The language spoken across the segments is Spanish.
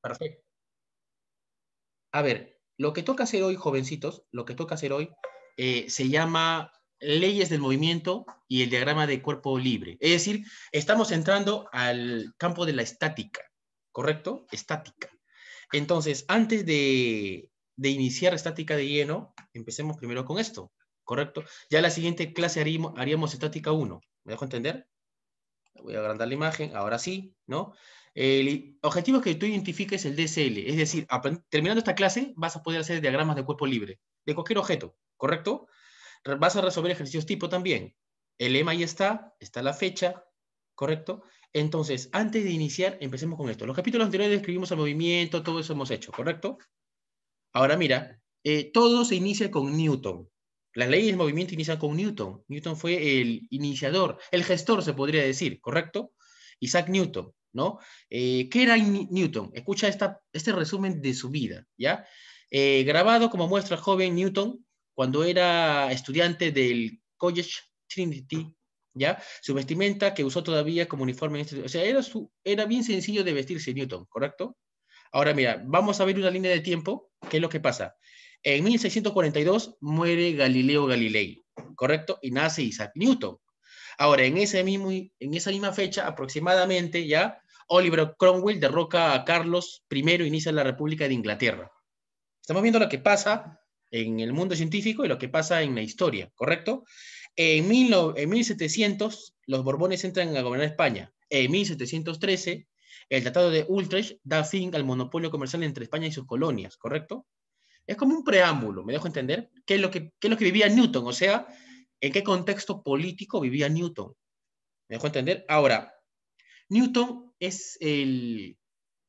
Perfecto. A ver, lo que toca hacer hoy, jovencitos, lo que toca hacer hoy eh, se llama leyes del movimiento y el diagrama de cuerpo libre. Es decir, estamos entrando al campo de la estática, ¿correcto? Estática. Entonces, antes de, de iniciar estática de lleno, empecemos primero con esto, ¿correcto? Ya la siguiente clase haríamos, haríamos estática 1, ¿me dejo entender? Voy a agrandar la imagen, ahora sí, ¿no? El objetivo que tú identifiques es el DCL. es decir, terminando esta clase vas a poder hacer diagramas de cuerpo libre, de cualquier objeto, ¿correcto? Vas a resolver ejercicios tipo también. El lema ya está, está la fecha, ¿correcto? Entonces, antes de iniciar, empecemos con esto. Los capítulos anteriores describimos el movimiento, todo eso hemos hecho, ¿correcto? Ahora mira, eh, todo se inicia con Newton. Las leyes del movimiento inician con Newton. Newton fue el iniciador, el gestor se podría decir, ¿correcto? Isaac Newton. ¿no? ¿Qué eh, era Newton? Escucha este resumen de su vida, ¿ya? Eh, grabado como muestra el joven Newton cuando era estudiante del College Trinity, ¿ya? Su vestimenta que usó todavía como uniforme, este, o sea, era, su, era bien sencillo de vestirse Newton, ¿correcto? Ahora mira, vamos a ver una línea de tiempo, ¿qué es lo que pasa? En 1642 muere Galileo Galilei, ¿correcto? Y nace Isaac Newton. Ahora, en, ese mismo, en esa misma fecha aproximadamente, ya Oliver Cromwell derroca a Carlos I y inicia la República de Inglaterra. Estamos viendo lo que pasa en el mundo científico y lo que pasa en la historia, ¿correcto? En, 1700, los Borbones entran a gobernar España. En 1713, el Tratado de Utrecht da fin al monopolio comercial entre España y sus colonias, ¿correcto? Es como un preámbulo, me dejo entender, qué es lo que, qué es lo que vivía Newton, o sea, en qué contexto político vivía Newton. ¿Me dejo entender? Ahora, Newton es el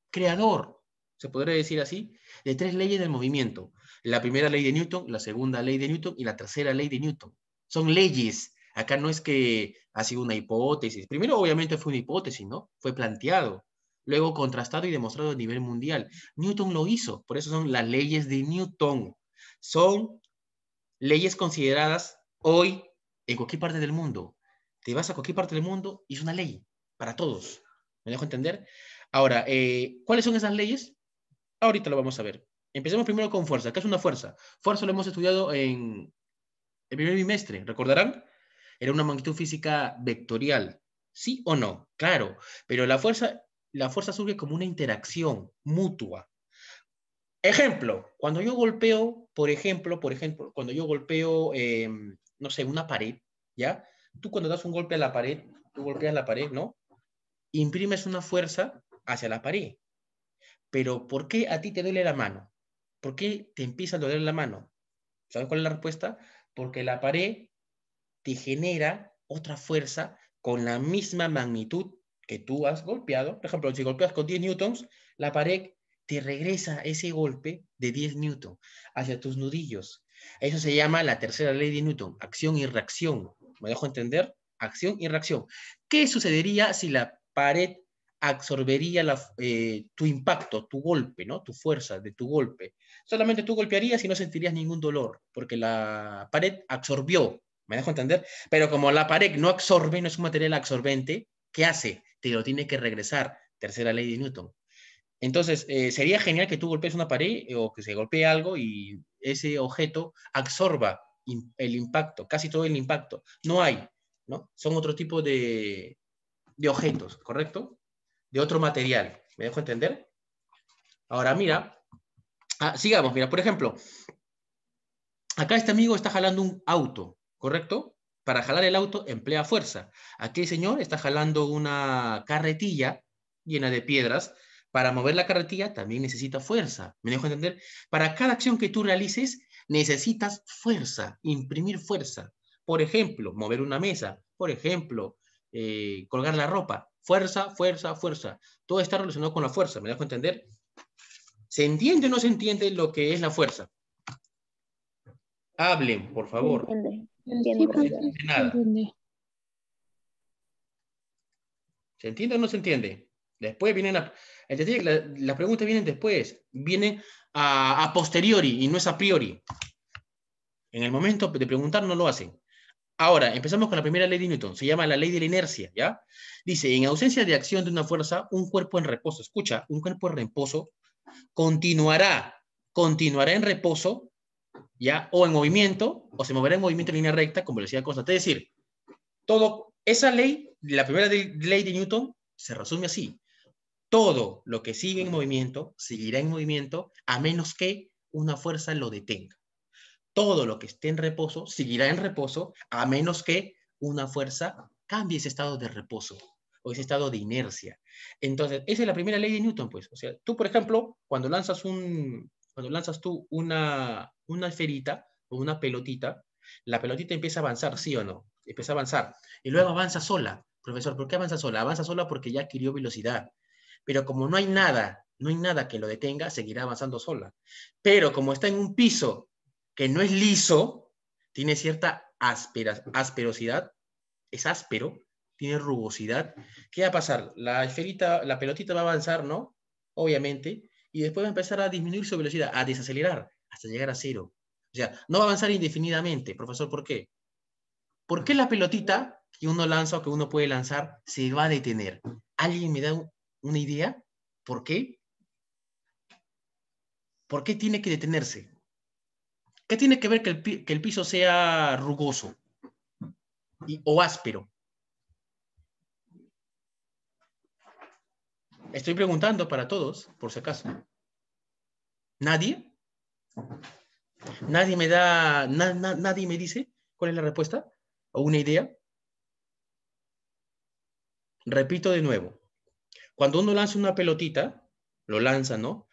creador, se podría decir así, de tres leyes del movimiento. La primera ley de Newton, la segunda ley de Newton y la tercera ley de Newton. Son leyes. Acá no es que ha sido una hipótesis. Primero, obviamente, fue una hipótesis, ¿no? Fue planteado. Luego, contrastado y demostrado a nivel mundial. Newton lo hizo. Por eso son las leyes de Newton. Son leyes consideradas hoy en cualquier parte del mundo. Te vas a cualquier parte del mundo y es una ley para todos. ¿Me dejo entender? Ahora, eh, ¿cuáles son esas leyes? Ahorita lo vamos a ver. Empecemos primero con fuerza. ¿Qué es una fuerza? Fuerza lo hemos estudiado en el primer bimestre, ¿recordarán? Era una magnitud física vectorial. ¿Sí o no? Claro, pero la fuerza, la fuerza surge como una interacción mutua. Ejemplo, cuando yo golpeo, por ejemplo, por ejemplo, cuando yo golpeo, em, no sé, una pared, ¿ya? Tú cuando das un golpe a la pared, tú golpeas la pared, ¿no? imprimes una fuerza hacia la pared. Pero ¿por qué a ti te duele la mano? ¿Por qué te empieza a doler la mano? ¿Sabes cuál es la respuesta? Porque la pared te genera otra fuerza con la misma magnitud que tú has golpeado. Por ejemplo, si golpeas con 10 newtons, la pared te regresa ese golpe de 10 newtons hacia tus nudillos. Eso se llama la tercera ley de Newton, acción y reacción. ¿Me dejo entender? Acción y reacción. ¿Qué sucedería si la pared absorbería eh, tu impacto, tu golpe, ¿no? Tu fuerza de tu golpe. Solamente tú golpearías y no sentirías ningún dolor, porque la pared absorbió, ¿me dejo entender? Pero como la pared no absorbe, no es un material absorbente, ¿qué hace? Te lo tiene que regresar, tercera ley de Newton. Entonces, eh, sería genial que tú golpees una pared eh, o que se golpee algo y ese objeto absorba el impacto, casi todo el impacto. No hay, ¿no? Son otro tipo de, de objetos, ¿correcto? De otro material. ¿Me dejo entender? Ahora, mira, ah, sigamos, mira, por ejemplo, acá este amigo está jalando un auto, ¿correcto? Para jalar el auto emplea fuerza. Aquí señor está jalando una carretilla llena de piedras. Para mover la carretilla también necesita fuerza. ¿Me dejo entender? Para cada acción que tú realices necesitas fuerza, imprimir fuerza. Por ejemplo, mover una mesa. Por ejemplo, eh, colgar la ropa. Fuerza, fuerza, fuerza. Todo está relacionado con la fuerza, ¿me dejo entender? ¿Se entiende o no se entiende lo que es la fuerza? Hablen, por favor. se entiende o no se entiende? Después vienen las... La, las preguntas vienen después. Vienen a posteriori y no es a priori. En el momento de preguntar no lo hacen. Ahora, empezamos con la primera ley de Newton, se llama la ley de la inercia, ¿ya? Dice, en ausencia de acción de una fuerza, un cuerpo en reposo, escucha, un cuerpo en reposo continuará, continuará en reposo, ¿ya? O en movimiento, o se moverá en movimiento en línea recta con velocidad constante. Es decir, todo, esa ley, la primera ley de Newton, se resume así. Todo lo que sigue en movimiento, seguirá en movimiento, a menos que una fuerza lo detenga todo lo que esté en reposo seguirá en reposo a menos que una fuerza cambie ese estado de reposo o ese estado de inercia. Entonces, esa es la primera ley de Newton, pues. O sea, tú, por ejemplo, cuando lanzas, un, cuando lanzas tú una, una esferita o una pelotita, la pelotita empieza a avanzar, ¿sí o no? Empieza a avanzar. Y luego avanza sola. Profesor, ¿por qué avanza sola? Avanza sola porque ya adquirió velocidad. Pero como no hay nada, no hay nada que lo detenga, seguirá avanzando sola. Pero como está en un piso que no es liso, tiene cierta asperosidad, es áspero, tiene rugosidad. ¿Qué va a pasar? La esferita, la pelotita va a avanzar, ¿no? Obviamente, y después va a empezar a disminuir su velocidad, a desacelerar, hasta llegar a cero. O sea, no va a avanzar indefinidamente. Profesor, ¿por qué? ¿Por qué la pelotita que uno lanza o que uno puede lanzar se va a detener? ¿Alguien me da una idea? ¿Por qué? ¿Por qué tiene que detenerse? ¿Qué tiene que ver que el, piso sea rugoso o áspero? Estoy preguntando para todos, por si acaso. ¿Nadie? ¿Nadie me da, nadie me dice cuál es la respuesta o una idea? Repito de nuevo. Cuando uno lanza una pelotita, lo lanza, ¿no?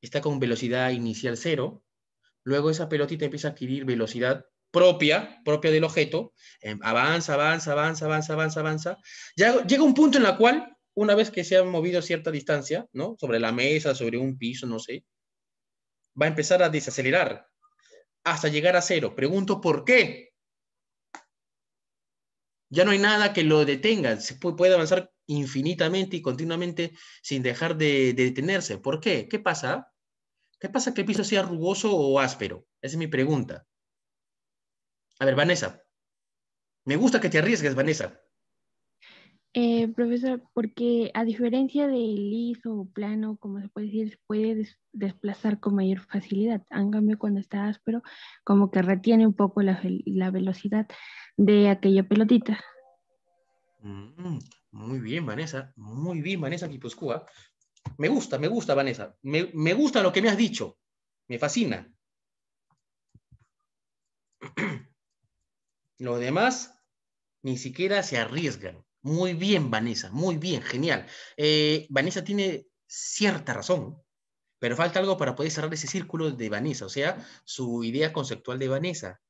Está con velocidad inicial cero, Luego esa pelotita empieza a adquirir velocidad propia, propia del objeto, em, avanza, avanza, avanza, avanza, avanza, avanza. Llega, llega un punto en la cual, una vez que se ha movido cierta distancia, ¿no? Sobre la mesa, sobre un piso, no sé, va a empezar a desacelerar hasta llegar a cero. Pregunto, ¿por qué? Ya no hay nada que lo detenga. Se puede avanzar infinitamente y continuamente sin dejar de, de detenerse. ¿Por qué? ¿Qué pasa? ¿Qué pasa que el piso sea rugoso o áspero? Esa es mi pregunta. A ver, Vanessa. Me gusta que te arriesgues, Vanessa. Eh, profesor, porque a diferencia de liso o plano, como se puede decir, se puede desplazar con mayor facilidad. En cambio, cuando está áspero, como que retiene un poco la, velocidad de aquella pelotita. Mm, muy bien, Vanessa. Muy bien, Vanessa Guipúzcoa. Me gusta, me gusta, Vanessa. Me, gusta lo que me has dicho. Me fascina. Lo demás ni siquiera se arriesgan. Muy bien, Vanessa, muy bien, genial. Eh, Vanessa tiene cierta razón, pero falta algo para poder cerrar ese círculo de Vanessa, o sea, su idea conceptual de Vanessa.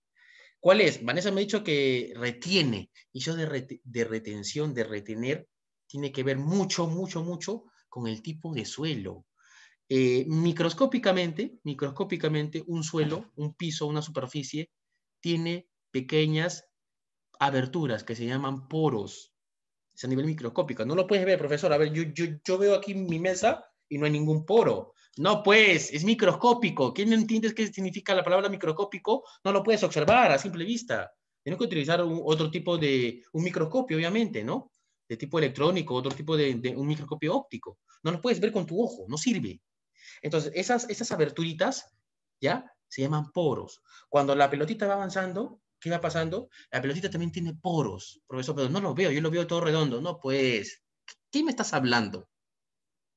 ¿Cuál es? Vanessa me ha dicho que retiene, y yo de, de retención, de retener, tiene que ver mucho, mucho, mucho con el tipo de suelo. Eh, microscópicamente, microscópicamente, un suelo, un piso, una superficie, tiene pequeñas aberturas que se llaman poros. Es a nivel microscópico. No lo puedes ver, profesor. A ver, yo, yo, veo aquí mi mesa y no hay ningún poro. No, pues, es microscópico. ¿Quién entiende qué significa la palabra microscópico? No lo puedes observar a simple vista. Tienes que utilizar otro tipo de, un microscopio, obviamente, ¿no? tipo electrónico, otro tipo de, un microscopio óptico. No los puedes ver con tu ojo, no sirve. Entonces, esas, esas aberturitas, ¿ya? Se llaman poros. Cuando la pelotita va avanzando, ¿qué va pasando? La pelotita también tiene poros, profesor, pero no lo veo, yo lo veo todo redondo. No, pues, ¿qué me estás hablando?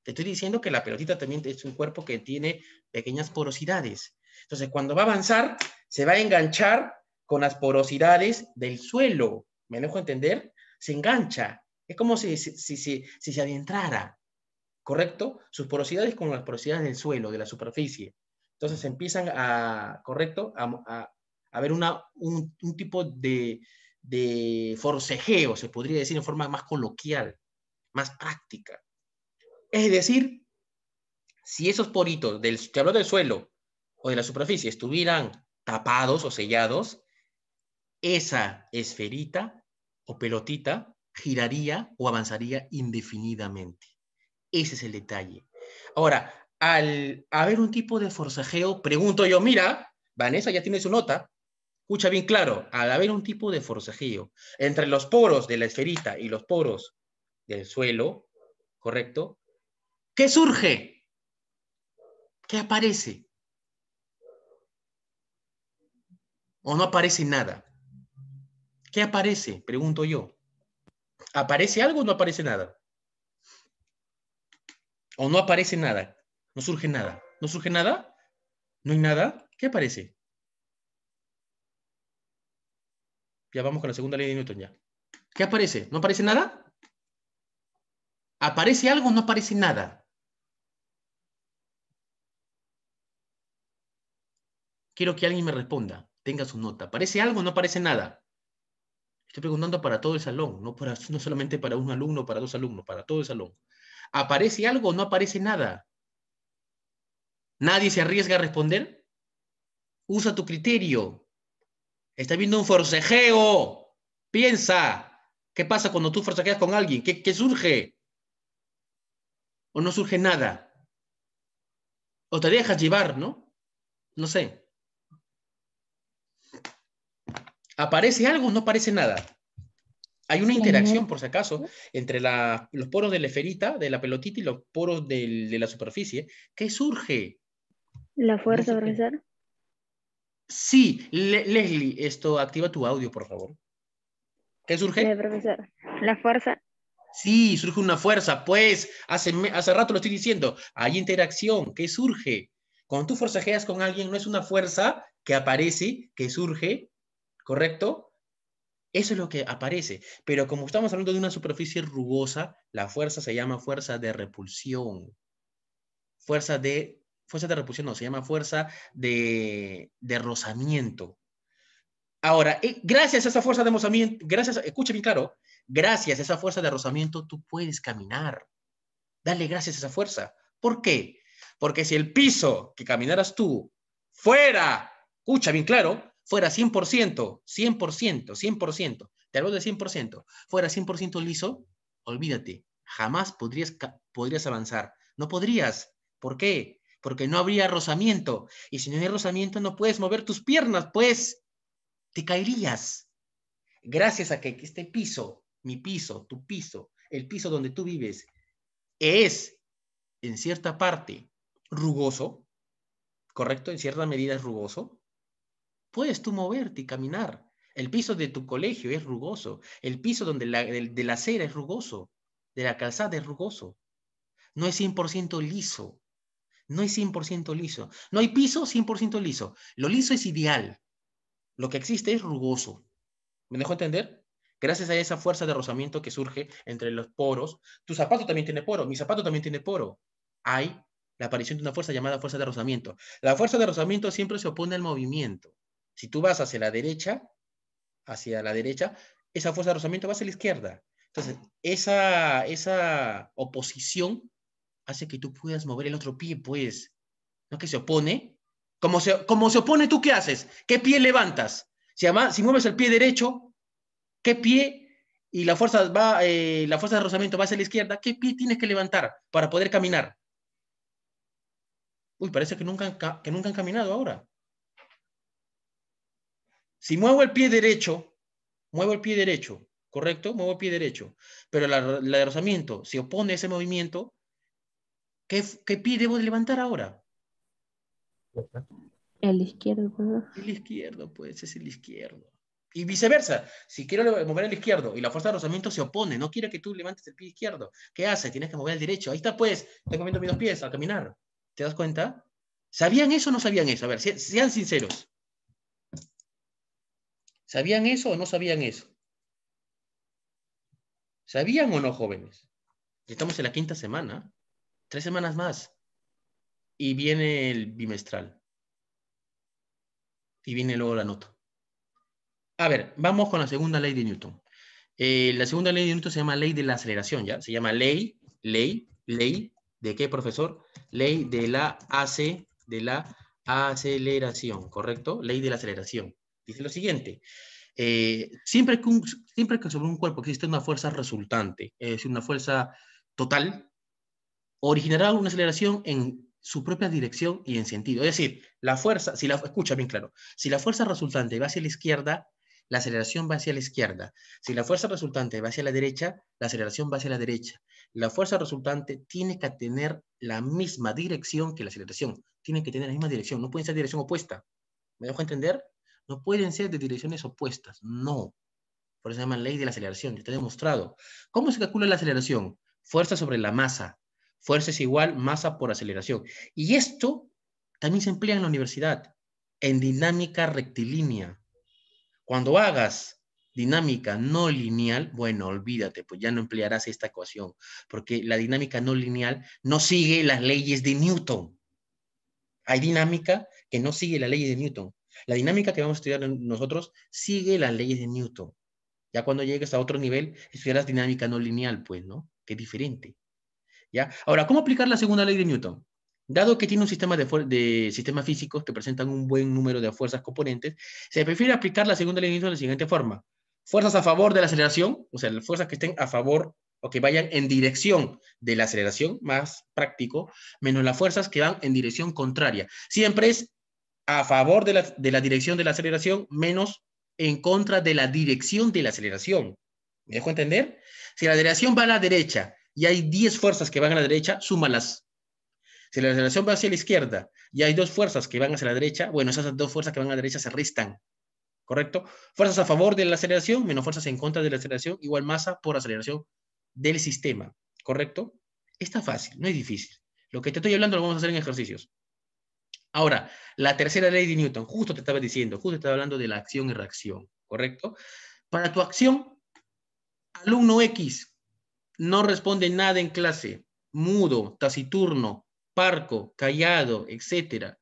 Te estoy diciendo que la pelotita también es un cuerpo que tiene pequeñas porosidades. Entonces, cuando va a avanzar, se va a enganchar con las porosidades del suelo. ¿Me dejo entender? Se engancha. Es como si, si, si, si, se adentrara, ¿correcto? Sus porosidades con las porosidades del suelo, de la superficie. Entonces empiezan a, ¿correcto? A, a, ver una, un, tipo de, de forcejeo, se podría decir en forma más coloquial, más práctica. Es decir, si esos poritos del, que del suelo o de la superficie estuvieran tapados o sellados, esa esferita o pelotita giraría o avanzaría indefinidamente. Ese es el detalle. Ahora, al haber un tipo de forzajeo, pregunto yo, mira, Vanessa ya tiene su nota, escucha bien claro, al haber un tipo de forzajeo entre los poros de la esferita y los poros del suelo, ¿correcto? ¿Qué surge? ¿Qué aparece? ¿O no aparece nada? ¿Qué aparece? Pregunto yo. ¿Aparece algo o no aparece nada? ¿O no aparece nada? No surge nada. ¿No surge nada? ¿No hay nada? ¿Qué aparece? Ya vamos con la segunda ley de Newton ya. ¿Qué aparece? ¿No aparece nada? ¿Aparece algo o no aparece nada? Quiero que alguien me responda, tenga su nota. ¿Aparece algo o no aparece nada? Estoy preguntando para todo el salón, no, para, no solamente para un alumno, para dos alumnos, para todo el salón. ¿Aparece algo o no aparece nada? ¿Nadie se arriesga a responder? Usa tu criterio. Está viendo un forcejeo. Piensa. ¿Qué pasa cuando tú forcejeas con alguien? qué surge? ¿O no surge nada? ¿O te dejas llevar, no? No sé. ¿Aparece algo no aparece nada? Hay una interacción, por si acaso, entre los poros de la esferita, de la pelotita y los poros de la superficie. ¿Qué surge? La fuerza, profesor. Sí, Leslie, esto activa tu audio, por favor. ¿Qué surge? La fuerza. Sí, surge una fuerza, pues hace, hace rato lo estoy diciendo, hay interacción, ¿qué surge? Cuando tú forcejeas con alguien, no es una fuerza que aparece, que surge, ¿correcto? Eso es lo que aparece. Pero como estamos hablando de una superficie rugosa, la fuerza se llama fuerza de repulsión. Fuerza de, fuerza de repulsión no, se llama fuerza de, de rozamiento. Ahora, eh, gracias a esa fuerza de rozamiento, gracias, bien claro, gracias a esa fuerza de rozamiento tú puedes caminar. Dale gracias a esa fuerza. ¿Por qué? Porque si el piso que caminaras tú fuera, escucha bien claro, fuera 100%, 100%, 100%, te hablo de 100%, fuera 100% liso, olvídate, jamás podrías, podrías avanzar. No podrías. ¿Por qué? Porque no habría rozamiento. Y si no hay rozamiento, no puedes mover tus piernas, pues te caerías. Gracias a que este piso, mi piso, tu piso, el piso donde tú vives, es en cierta parte rugoso, ¿correcto? En cierta medida es rugoso puedes tú moverte y caminar. El piso de tu colegio es rugoso, el piso donde de, la acera es rugoso, de la calzada es rugoso. No es 100% liso, no es 100% liso. No hay piso 100% liso. Lo liso es ideal. Lo que existe es rugoso. ¿Me dejo entender? Gracias a esa fuerza de rozamiento que surge entre los poros, tu zapato también tiene poro, mi zapato también tiene poro. Hay la aparición de una fuerza llamada fuerza de rozamiento. La fuerza de rozamiento siempre se opone al movimiento. Si tú vas hacia la derecha, hacia la derecha, esa fuerza de rozamiento va hacia la izquierda. Entonces, esa, esa oposición hace que tú puedas mover el otro pie, pues. No que se opone. Como se, como se opone, ¿tú qué haces? ¿Qué pie levantas? Si, si mueves el pie derecho, ¿qué pie y la fuerza, va, eh, la fuerza de rozamiento va hacia la izquierda, ¿qué pie tienes que levantar para poder caminar? Uy, parece que nunca, que nunca han caminado ahora. Si muevo el pie derecho, muevo el pie derecho, ¿correcto? Muevo el pie derecho. Pero el rozamiento se opone a ese movimiento. ¿Qué, pie debo levantar ahora? El izquierdo. El izquierdo, pues, es el izquierdo. Y viceversa, si quiero mover el izquierdo y la fuerza de rozamiento se opone, no quiere que tú levantes el pie izquierdo, ¿qué hace? Tienes que mover el derecho. Ahí está, pues, estoy moviendo mis dos pies al caminar. ¿Te das cuenta? ¿Sabían eso o no sabían eso? A ver, sean sinceros. ¿Sabían eso o no sabían eso? ¿Sabían o no, jóvenes? estamos en la quinta semana, tres semanas más. Y viene el bimestral. Y viene luego la nota. A ver, vamos con la segunda ley de Newton. Eh, la segunda ley de Newton se llama ley de la aceleración, ¿ya? Se llama ley, ley, ley, ¿de qué, profesor? Ley de la AC, de la aceleración, ¿correcto? Ley de la aceleración. Dice lo siguiente, eh, siempre, que siempre que sobre un cuerpo existe una fuerza resultante, es decir, una fuerza total, originará una aceleración en su propia dirección y en sentido. Es decir, la fuerza, si la, escucha bien claro, si la fuerza resultante va hacia la izquierda, la aceleración va hacia la izquierda. Si la fuerza resultante va hacia la derecha, la aceleración va hacia la derecha. La fuerza resultante tiene que tener la misma dirección que la aceleración. Tiene que tener la misma dirección, no puede ser dirección opuesta. ¿Me dejo entender? No pueden ser de direcciones opuestas, no. Por eso se llama ley de la aceleración, ya está demostrado. ¿Cómo se calcula la aceleración? Fuerza sobre la masa. Fuerza es igual masa por aceleración. Y esto también se emplea en la universidad, en dinámica rectilínea. Cuando hagas dinámica no lineal, bueno, olvídate, pues ya no emplearás esta ecuación, porque la dinámica no lineal no sigue las leyes de Newton. Hay dinámica que no sigue la ley de Newton. La dinámica que vamos a estudiar nosotros sigue las leyes de Newton. Ya cuando llegues a otro nivel, estudiarás dinámica no lineal, pues, ¿no? Que es diferente. ¿Ya? Ahora, ¿cómo aplicar la segunda ley de Newton? Dado que tiene un sistema de, de sistemas físicos que presentan un buen número de fuerzas componentes, se prefiere aplicar la segunda ley de Newton de la siguiente forma. Fuerzas a favor de la aceleración, o sea, las fuerzas que estén a favor o que vayan en dirección de la aceleración, más práctico, menos las fuerzas que van en dirección contraria. Siempre es a favor de la, dirección de la aceleración menos en contra de la dirección de la aceleración. ¿Me dejo entender? Si la aceleración va a la derecha y hay 10 fuerzas que van a la derecha, súmalas. Si la aceleración va hacia la izquierda y hay dos fuerzas que van hacia la derecha, bueno, esas dos fuerzas que van a la derecha se restan. ¿Correcto? Fuerzas a favor de la aceleración menos fuerzas en contra de la aceleración, igual masa por aceleración del sistema. ¿Correcto? Está fácil, no es difícil. Lo que te estoy hablando lo vamos a hacer en ejercicios. Ahora, la tercera ley de Newton, justo te estaba diciendo, justo te estaba hablando de la acción y reacción, ¿correcto? Para tu acción, alumno X no responde nada en clase, mudo, taciturno, parco, callado, etcétera.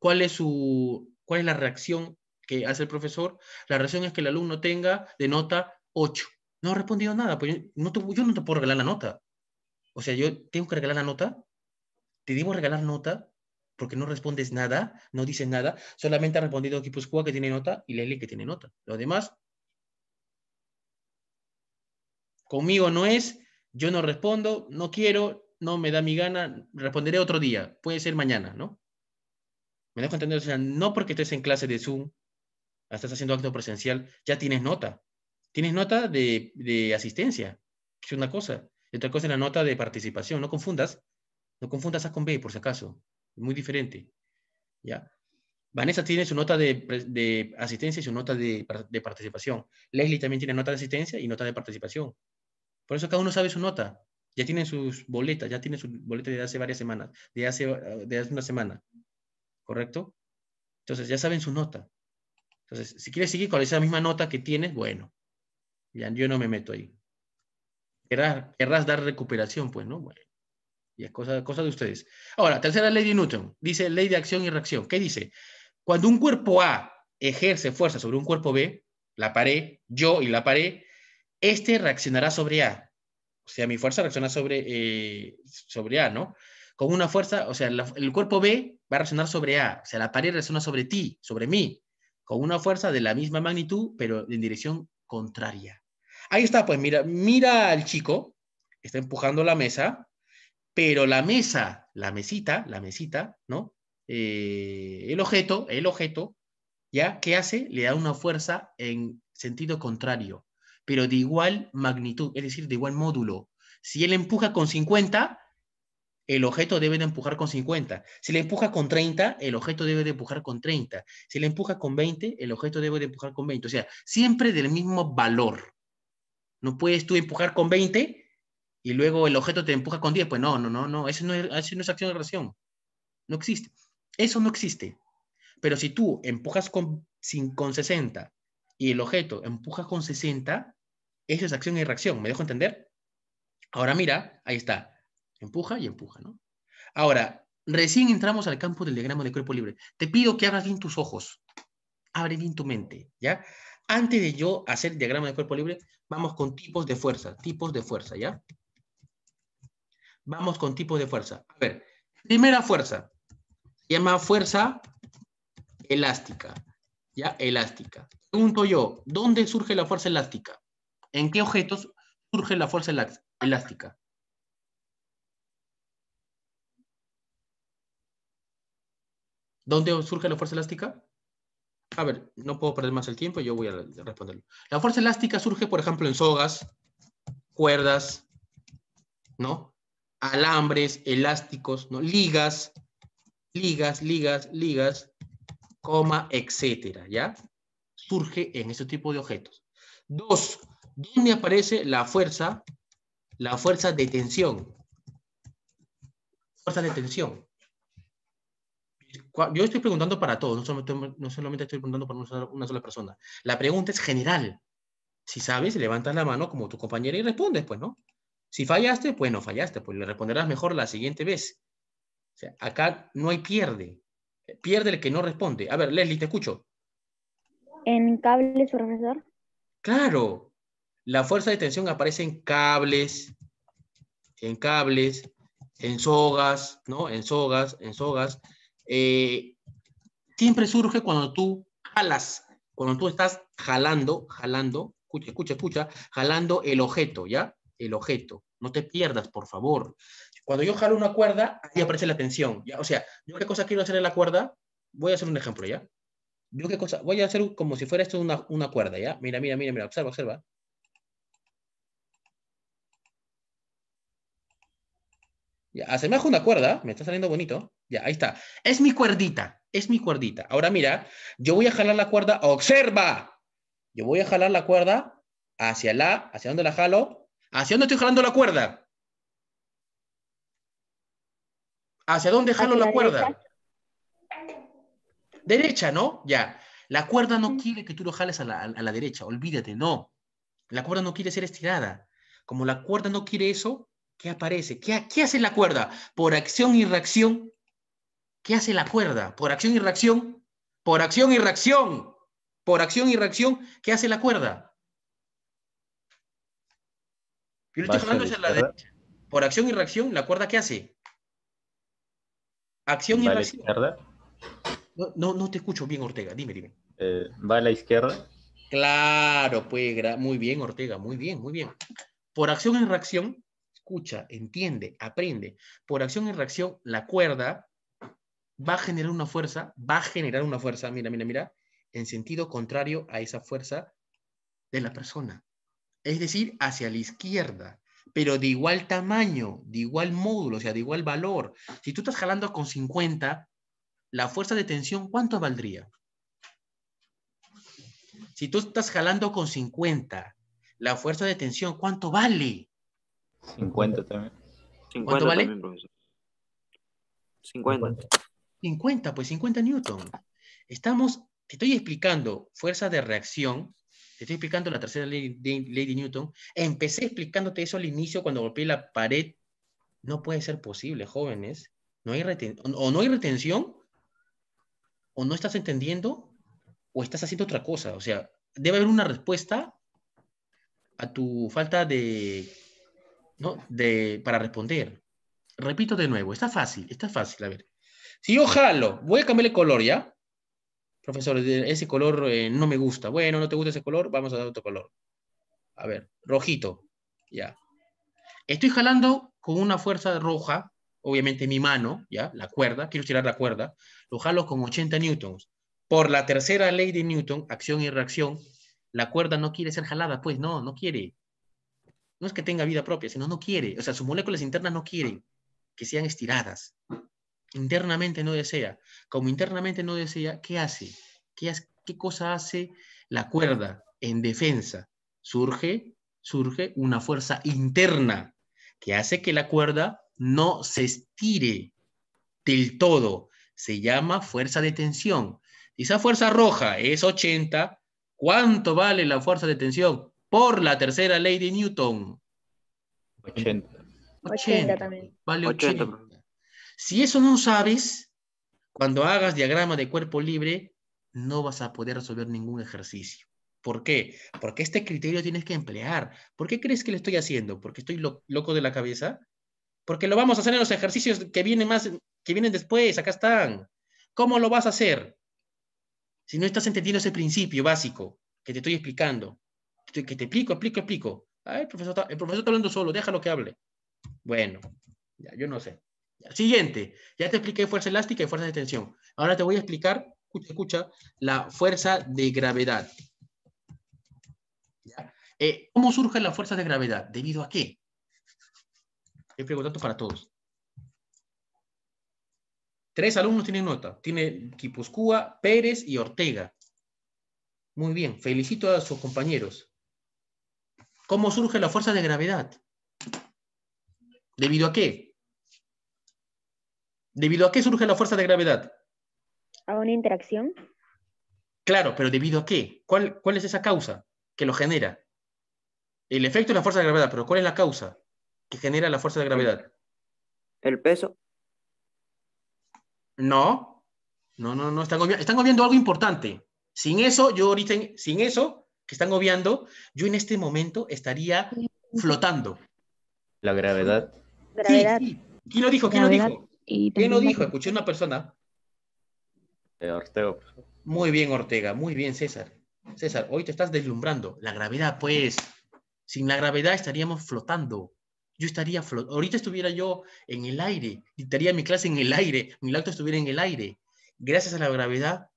¿Cuál es su cuál es la reacción que hace el profesor? La reacción es que el alumno tenga de nota 8. No ha respondido nada, pues yo no te, puedo regalar la nota. O sea, yo tengo que regalar la nota. Te dimos regalar nota porque no respondes nada, no dices nada, solamente ha respondido Kipuskua que tiene nota y Lele que tiene nota. Lo demás, conmigo no es, yo no respondo, no quiero, no me da mi gana, responderé otro día, puede ser mañana, ¿no? Me dejo entender, o sea, no porque estés en clase de Zoom, estás haciendo acto presencial, ya tienes nota. Tienes nota de, de asistencia, es una cosa. Y otra cosa es la nota de participación, no confundas, no confundas A con B, por si acaso muy diferente. ¿ya? Vanessa tiene su nota de, asistencia y su nota de, participación. Leslie también tiene nota de asistencia y nota de participación. Por eso cada uno sabe su nota. Ya tienen sus boletas, ya tienen su boleta de hace varias semanas, de hace, una semana. ¿Correcto? Entonces ya saben su nota. Entonces, si quieres seguir con esa misma nota que tienes, bueno, ya yo no me meto ahí. Querrás, querrás dar recuperación, pues, ¿no? Bueno. Y es cosa, de ustedes. Ahora, tercera ley de Newton. Dice ley de acción y reacción. ¿Qué dice? Cuando un cuerpo A ejerce fuerza sobre un cuerpo B, la pared, yo y la pared, este reaccionará sobre A. O sea, mi fuerza reacciona sobre, eh, sobre A, ¿no? Con una fuerza, o sea, el cuerpo B va a reaccionar sobre A. O sea, la pared reacciona sobre ti, sobre mí, con una fuerza de la misma magnitud, pero en dirección contraria. Ahí está, pues mira, mira al chico, está empujando la mesa, pero la mesa, la mesita, la mesita, ¿no? Eh, el objeto, el objeto, ¿ya? ¿Qué hace? Le da una fuerza en sentido contrario, pero de igual magnitud, es decir, de igual módulo. Si él empuja con 50, el objeto debe de empujar con 50. Si le empuja con 30, el objeto debe de empujar con 30. Si le empuja con 20, el objeto debe de empujar con 20. O sea, siempre del mismo valor. No puedes tú empujar con 20 y luego el objeto te empuja con 10, pues no, no, no, no, eso no es, acción y reacción. No existe. Eso no existe. Pero si tú empujas con, sin, con 60 y el objeto empuja con 60, eso es acción y reacción. ¿Me dejo entender? Ahora mira, ahí está. Empuja y empuja, ¿no? Ahora, recién entramos al campo del diagrama de cuerpo libre. Te pido que abras bien tus ojos. Abre bien tu mente, ¿ya? Antes de yo hacer el diagrama de cuerpo libre, vamos con tipos de fuerza, tipos de fuerza, ¿ya? Vamos con tipos de fuerza. A ver, primera fuerza. Se llama fuerza elástica. Ya, elástica. Pregunto yo, ¿dónde surge la fuerza elástica? ¿En qué objetos surge la fuerza elástica? ¿Dónde surge la fuerza elástica? A ver, no puedo perder más el tiempo, yo voy a responderlo. La fuerza elástica surge, por ejemplo, en sogas, cuerdas, ¿no? alambres, elásticos, ligas, ligas, ligas, ligas, coma, etcétera, ¿ya? Surge en ese tipo de objetos. Dos, ¿dónde aparece la fuerza? La fuerza de tensión. Fuerza de tensión. Yo estoy preguntando para todos, no solamente, estoy preguntando para una sola, una sola persona. La pregunta es general. Si sabes, levantas la mano como tu compañera y respondes, pues, ¿no? Si fallaste, pues no fallaste, pues le responderás mejor la siguiente vez. O sea, acá no hay pierde. Pierde el que no responde. A ver, Leslie, te escucho. En cables, profesor. Claro. La fuerza de tensión aparece en cables, en cables, en sogas, ¿no? En sogas, en sogas. Eh, siempre surge cuando tú jalas, cuando tú estás jalando, jalando, escucha, escucha, escucha, jalando el objeto, ¿ya? el objeto. No te pierdas, por favor. Cuando yo jalo una cuerda, ahí aparece la tensión. ¿ya? O sea, yo qué cosa quiero hacer en la cuerda, voy a hacer un ejemplo, ¿ya? Yo qué cosa, voy a hacer como si fuera esto una, cuerda, ¿ya? Mira, mira, mira, mira, observa, observa. Ya, asemejo una cuerda, me está saliendo bonito. Ya, ahí está. Es mi cuerdita, es mi cuerdita. Ahora mira, yo voy a jalar la cuerda, observa. Yo voy a jalar la cuerda hacia la, ¿hacia donde la jalo? ¿Hacia dónde estoy jalando la cuerda? ¿Hacia dónde jalo la, cuerda? Derecha? ¿no? Ya. La cuerda no quiere que tú lo jales a la, derecha, olvídate, no. La cuerda no quiere ser estirada. Como la cuerda no quiere eso, ¿qué aparece? ¿Qué, qué hace la cuerda? Por acción y reacción. ¿Qué hace la cuerda? Por acción y reacción. Por acción y reacción. Por acción y reacción, ¿qué hace la cuerda? hacia la derecha. Por acción y reacción, ¿la cuerda qué hace? Acción y reacción. Izquierda? No, no, no te escucho bien, Ortega. Dime, dime. Eh, ¿Va a la izquierda? Claro, pues muy bien, Ortega, muy bien, muy bien. Por acción y reacción, escucha, entiende, aprende. Por acción y reacción, la cuerda va a generar una fuerza, va a generar una fuerza, mira, mira, mira, en sentido contrario a esa fuerza de la persona es decir, hacia la izquierda, pero de igual tamaño, de igual módulo, o sea, de igual valor. Si tú estás jalando con 50, la fuerza de tensión, ¿cuánto valdría? Si tú estás jalando con 50, la fuerza de tensión, ¿cuánto vale? 50 también. 50 ¿Cuánto vale? 50. 50, pues 50 newton. Estamos, te estoy explicando fuerza de reacción, te estoy explicando la tercera ley de, Lady Newton. Empecé explicándote eso al inicio cuando golpeé la pared. No puede ser posible, jóvenes. No hay o no hay retención, o no estás entendiendo, o estás haciendo otra cosa. O sea, debe haber una respuesta a tu falta de, ¿no? de para responder. Repito de nuevo, está fácil, está fácil. A ver, si yo jalo, voy a cambiarle color, ¿ya? profesor, ese color eh, no me gusta. Bueno, no te gusta ese color, vamos a dar otro color. A ver, rojito, ya. Estoy jalando con una fuerza roja, obviamente mi mano, ya, la cuerda, quiero tirar la cuerda, lo jalo con 80 newtons. Por la tercera ley de Newton, acción y reacción, la cuerda no quiere ser jalada, pues no, no quiere. No es que tenga vida propia, sino no quiere. O sea, sus moléculas internas no quieren que sean estiradas internamente no desea. Como internamente no desea, ¿qué hace? ¿Qué, qué cosa hace la cuerda en defensa? Surge, surge una fuerza interna que hace que la cuerda no se estire del todo. Se llama fuerza de tensión. Esa fuerza roja es 80. ¿Cuánto vale la fuerza de tensión? Por la tercera ley de Newton. 80. 80, también. Vale 80. Si eso no sabes, cuando hagas diagrama de cuerpo libre, no vas a poder resolver ningún ejercicio. ¿Por qué? Porque este criterio tienes que emplear. ¿Por qué crees que lo estoy haciendo? ¿Porque estoy loco de la cabeza? Porque lo vamos a hacer en los ejercicios que vienen, más, que vienen después, acá están. ¿Cómo lo vas a hacer? Si no estás entendiendo ese principio básico que te estoy explicando, que te explico, explico, explico. el profesor el profesor está hablando solo, déjalo que hable. Bueno, ya, yo no sé. Siguiente, ya te expliqué fuerza elástica y fuerza de tensión. Ahora te voy a explicar, escucha, escucha la fuerza de gravedad. Eh, ¿Cómo surgen las fuerzas de gravedad? ¿Debido a qué? He preguntado para todos. Tres alumnos tienen nota. Tiene Quipuscúa, Pérez y Ortega. Muy bien, felicito a sus compañeros. ¿Cómo surge la fuerza de gravedad? ¿Debido a qué? ¿Debido a qué surge la fuerza de gravedad? A una interacción. Claro, pero ¿debido a qué? ¿Cuál, cuál es esa causa que lo genera? El efecto es la fuerza de gravedad, pero ¿cuál es la causa que genera la fuerza de gravedad? El peso. No, no, no, no, están obviando, están algo importante. Sin eso, yo ahorita, sin eso que están obviando, yo en este momento estaría flotando. La gravedad. ¿Quién lo dijo? ¿Quién lo dijo? ¿Qué no dijo? Escuché una persona. Eh, Ortega. Muy bien, Ortega. Muy bien, César. César, hoy te estás deslumbrando. La gravedad, pues. Sin la gravedad estaríamos flotando. Yo estaría flotando. Ahorita estuviera yo en el aire. Estaría mi clase en el aire. Mi auto estuviera en el aire. Gracias a la gravedad,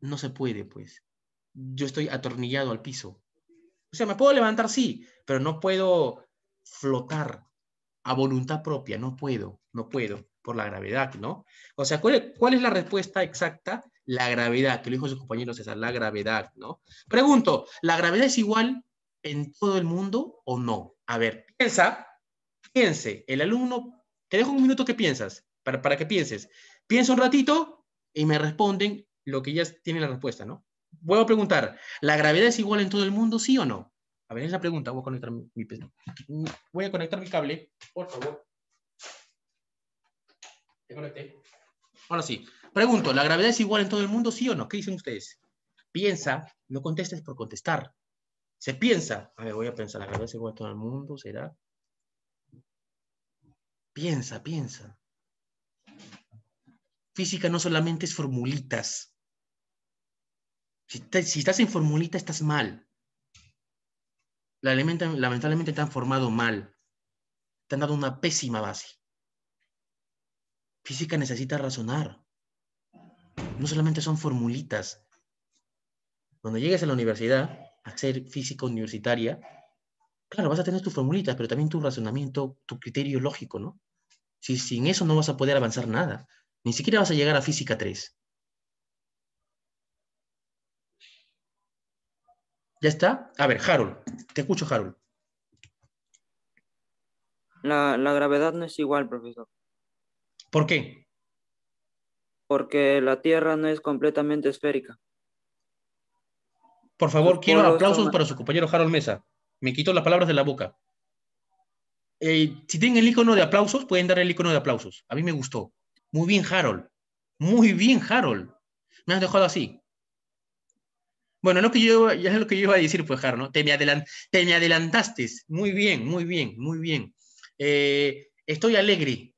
no se puede, pues. Yo estoy atornillado al piso. O sea, me puedo levantar, sí, pero no puedo flotar a voluntad propia. No puedo, no puedo por la gravedad, ¿no? O sea, ¿cuál, es la respuesta exacta? La gravedad, que lo dijo su compañero César, la gravedad, ¿no? Pregunto, ¿la gravedad es igual en todo el mundo o no? A ver, piensa, piense, el alumno, te dejo un minuto que piensas, para, que pienses. Piensa un ratito y me responden lo que ya tiene la respuesta, ¿no? Vuelvo a preguntar, ¿la gravedad es igual en todo el mundo, sí o no? A ver, es la pregunta, voy a conectar mi, voy a conectar mi cable, por favor. Ahora sí. Pregunto, ¿la gravedad es igual en todo el mundo, sí o no? ¿Qué dicen ustedes? Piensa, no contestes por contestar. Se piensa. A ver, voy a pensar, ¿la gravedad es igual en todo el mundo? ¿Será? Piensa, piensa. Física no solamente es formulitas. Si, estás en formulita, estás mal. La lamentablemente te han formado mal. Te han dado una pésima base. Física necesita razonar. No solamente son formulitas. Cuando llegues a la universidad, a ser física universitaria, claro, vas a tener tus formulitas, pero también tu razonamiento, tu criterio lógico, ¿no? Si sin eso no vas a poder avanzar nada. Ni siquiera vas a llegar a física 3. ¿Ya está? A ver, Harold, te escucho, Harold. La, la gravedad no es igual, profesor. ¿Por qué? Porque la Tierra no es completamente esférica. Por favor, quiero aplausos para su compañero Harold Mesa. Me quito las palabras de la boca. Eh, si tienen el icono de aplausos, pueden dar el icono de aplausos. A mí me gustó. Muy bien, Harold. Muy bien, Harold. Me has dejado así. Bueno, que yo, ya es lo que yo iba a decir, pues, Harold, Te me, adelantaste. Muy bien, muy bien, muy bien. Eh, estoy alegre.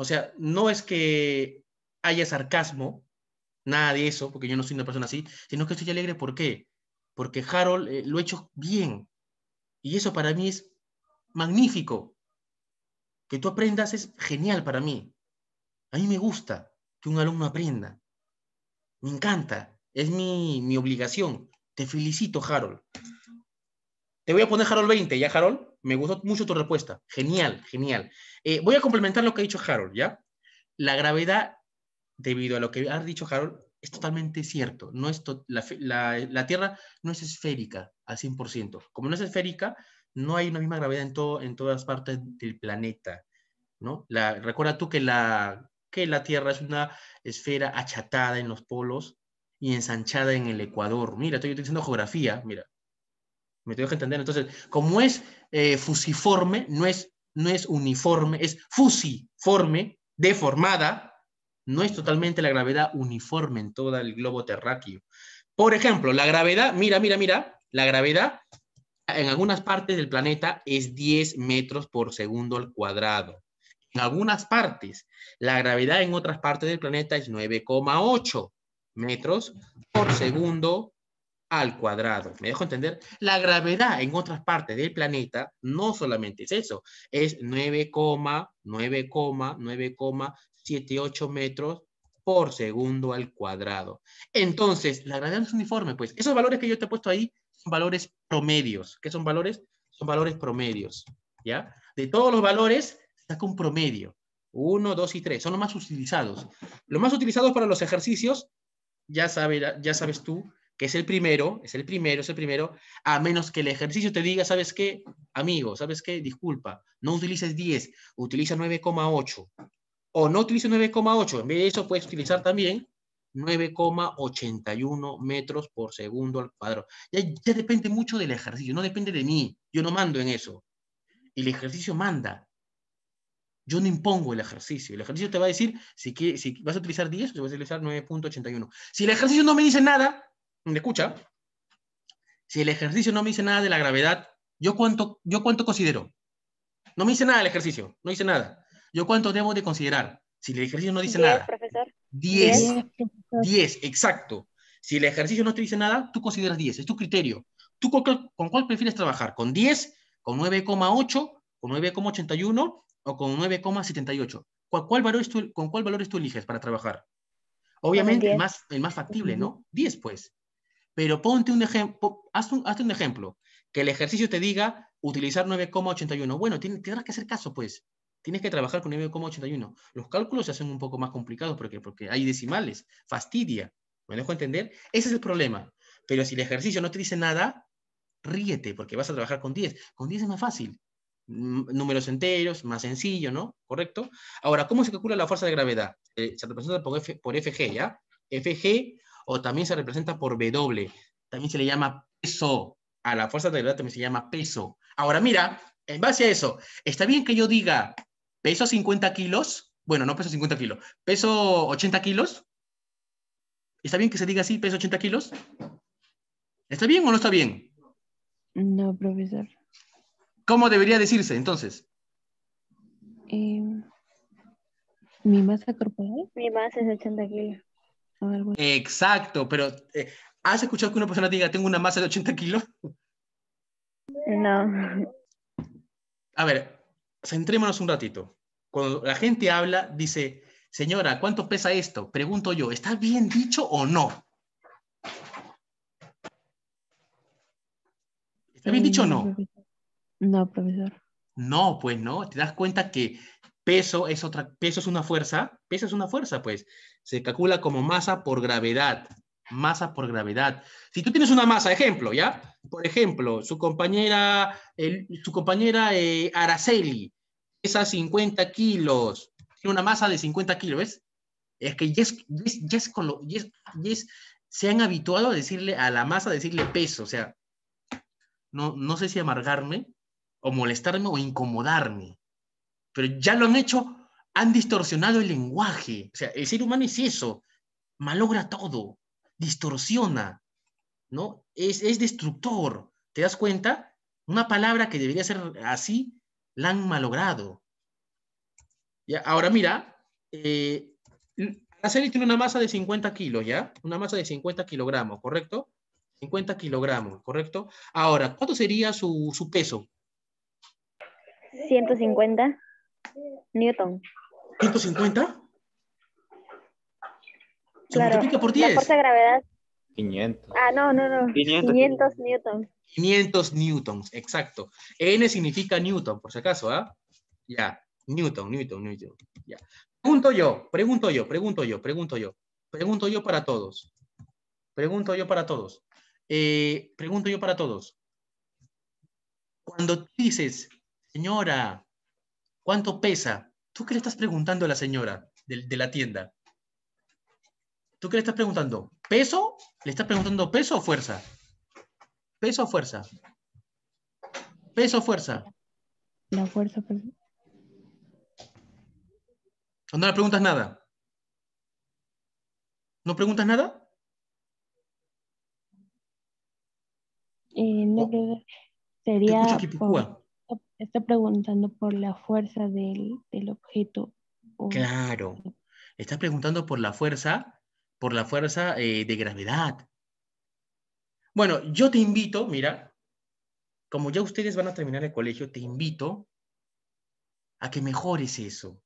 O sea, no es que haya sarcasmo, nada de eso, porque yo no soy una persona así, sino que estoy alegre, ¿por qué? Porque Harold eh, lo ha hecho bien. Y eso para mí es magnífico. Que tú aprendas es genial para mí. A mí me gusta que un alumno aprenda. Me encanta. Es mi, mi obligación. Te felicito, Harold. Te voy a poner Harold 20, ¿ya, Harold? me gustó mucho tu respuesta. Genial, genial. Eh, voy a complementar lo que ha dicho Harold, ¿ya? La gravedad, debido a lo que ha dicho Harold, es totalmente cierto. No es la, la, la, Tierra no es esférica al 100%. Como no es esférica, no hay una misma gravedad en, todo, en todas partes del planeta. ¿no? La, recuerda tú que la, que la Tierra es una esfera achatada en los polos y ensanchada en el Ecuador. Mira, estoy utilizando geografía, mira. Me tengo que entender. Entonces, como es eh, fusiforme, no es, no es uniforme, es fusiforme, deformada, no es totalmente la gravedad uniforme en todo el globo terráqueo. Por ejemplo, la gravedad, mira, mira, mira, la gravedad en algunas partes del planeta es 10 metros por segundo al cuadrado. En algunas partes, la gravedad en otras partes del planeta es 9,8 metros por segundo al cuadrado. ¿Me dejo entender? La gravedad en otras partes del planeta no solamente es eso, es 9,9,9,78 metros por segundo al cuadrado. Entonces, la gravedad es uniforme, pues esos valores que yo te he puesto ahí son valores promedios. ¿Qué son valores? Son valores promedios, ¿ya? De todos los valores, saca un promedio. 1, 2 y 3, son los más utilizados. Los más utilizados para los ejercicios, ya, ya sabes tú, que es el primero, es el primero, es el primero, a menos que el ejercicio te diga, ¿sabes qué? Amigo, ¿sabes qué? Disculpa, no utilices 10, utiliza 9,8. O no utilices 9,8, en vez de eso puedes utilizar también 9,81 metros por segundo al cuadro. Ya, depende mucho del ejercicio, no depende de mí, yo no mando en eso. El ejercicio manda, yo no impongo el ejercicio. El ejercicio te va a decir si, si vas a utilizar 10 o si vas a utilizar 9.81. Si el ejercicio no me dice nada, me escucha, si el ejercicio no me dice nada de la gravedad, ¿yo cuánto, yo cuánto considero? No me dice nada el ejercicio, no dice nada. ¿Yo cuánto debo de considerar? Si el ejercicio no dice nada. 10. 10, exacto. Si el ejercicio no te dice nada, tú consideras 10, es tu criterio. ¿Tú con, cuál prefieres trabajar? ¿Con 10, con 9,8, con 9,81 o con 9,78? ¿Con cuál valor tú, ¿Con cuál valores tú eliges para trabajar? Obviamente, el más, el más factible, ¿no? 10, pues. Pero ponte un ejemplo, hazte un ejemplo, que el ejercicio te diga utilizar 9,81. Bueno, tendrás que hacer caso, pues. Tienes que trabajar con 9,81. Los cálculos se hacen un poco más complicados porque, porque hay decimales. Fastidia. ¿Me dejo entender? Ese es el problema. Pero si el ejercicio no te dice nada, ríete porque vas a trabajar con 10. Con 10 es más fácil. Mm, números enteros, más sencillo, ¿no? ¿Correcto? Ahora, ¿cómo se calcula la fuerza de gravedad? Eh, se representa por, por FG, ¿ya? FG o también se representa por W. También se le llama peso. A la fuerza de gravedad también se llama peso. Ahora mira, en base a eso, ¿está bien que yo diga peso 50 kilos? Bueno, no peso 50 kilos, peso 80 kilos. ¿Está bien que se diga así, peso 80 kilos? ¿Está bien o no está bien? No, profesor. ¿Cómo debería decirse entonces? Eh, Mi masa corporal. Mi masa es 80 kilos. Exacto, pero eh, ¿has escuchado que una persona diga, tengo una masa de 80 kilos? No. A ver, centrémonos un ratito. Cuando la gente habla, dice, señora, ¿cuánto pesa esto? Pregunto yo, ¿está bien dicho o no? ¿Está bien eh, dicho o no? No, profesor. No, pues no. Te das cuenta que peso es otra, peso es una fuerza, peso es una fuerza, pues se calcula como masa por gravedad, masa por gravedad. Si tú tienes una masa, ejemplo, ¿ya? Por ejemplo, su compañera, su compañera eh, Araceli pesa 50 kilos, tiene una masa de 50 kilos, ¿ves? Es que ya, se han habituado a decirle a la masa, decirle peso, o sea, no, no sé si amargarme o molestarme o incomodarme pero ya lo han hecho, han distorsionado el lenguaje. O sea, el ser humano es eso, malogra todo, distorsiona, ¿no? Es, destructor. ¿Te das cuenta? Una palabra que debería ser así, la han malogrado. Ahora mira, eh, la serie tiene una masa de 50 kilos, ¿ya? Una masa de 50 kilogramos, ¿correcto? 50 kilogramos, ¿correcto? Ahora, ¿cuánto sería su, su peso? 150. Newton. ¿150? ¿Se multiplica por 10? La fuerza de gravedad. 500. Ah, no, no, no. 500, newtons. 500 newtons, exacto. N significa newton, por si acaso, ¿ah? Ya, newton, newton, newton. Ya. Pregunto yo, pregunto yo, pregunto yo, pregunto yo. Pregunto yo para todos. Pregunto yo para todos. Eh, pregunto yo para todos. Cuando dices, señora, ¿Cuánto pesa? ¿Tú qué le estás preguntando a la señora de, la tienda? ¿Tú qué le estás preguntando? ¿Peso? ¿Le estás preguntando peso o fuerza? ¿Peso o fuerza? ¿Peso o fuerza? La fuerza, ¿O pues. no le preguntas nada? ¿No preguntas nada? Eh, no, oh. sería está preguntando por la fuerza del, objeto. Claro, está preguntando por la fuerza, por la fuerza eh, de gravedad. Bueno, yo te invito, mira, como ya ustedes van a terminar el colegio, te invito a que mejores eso.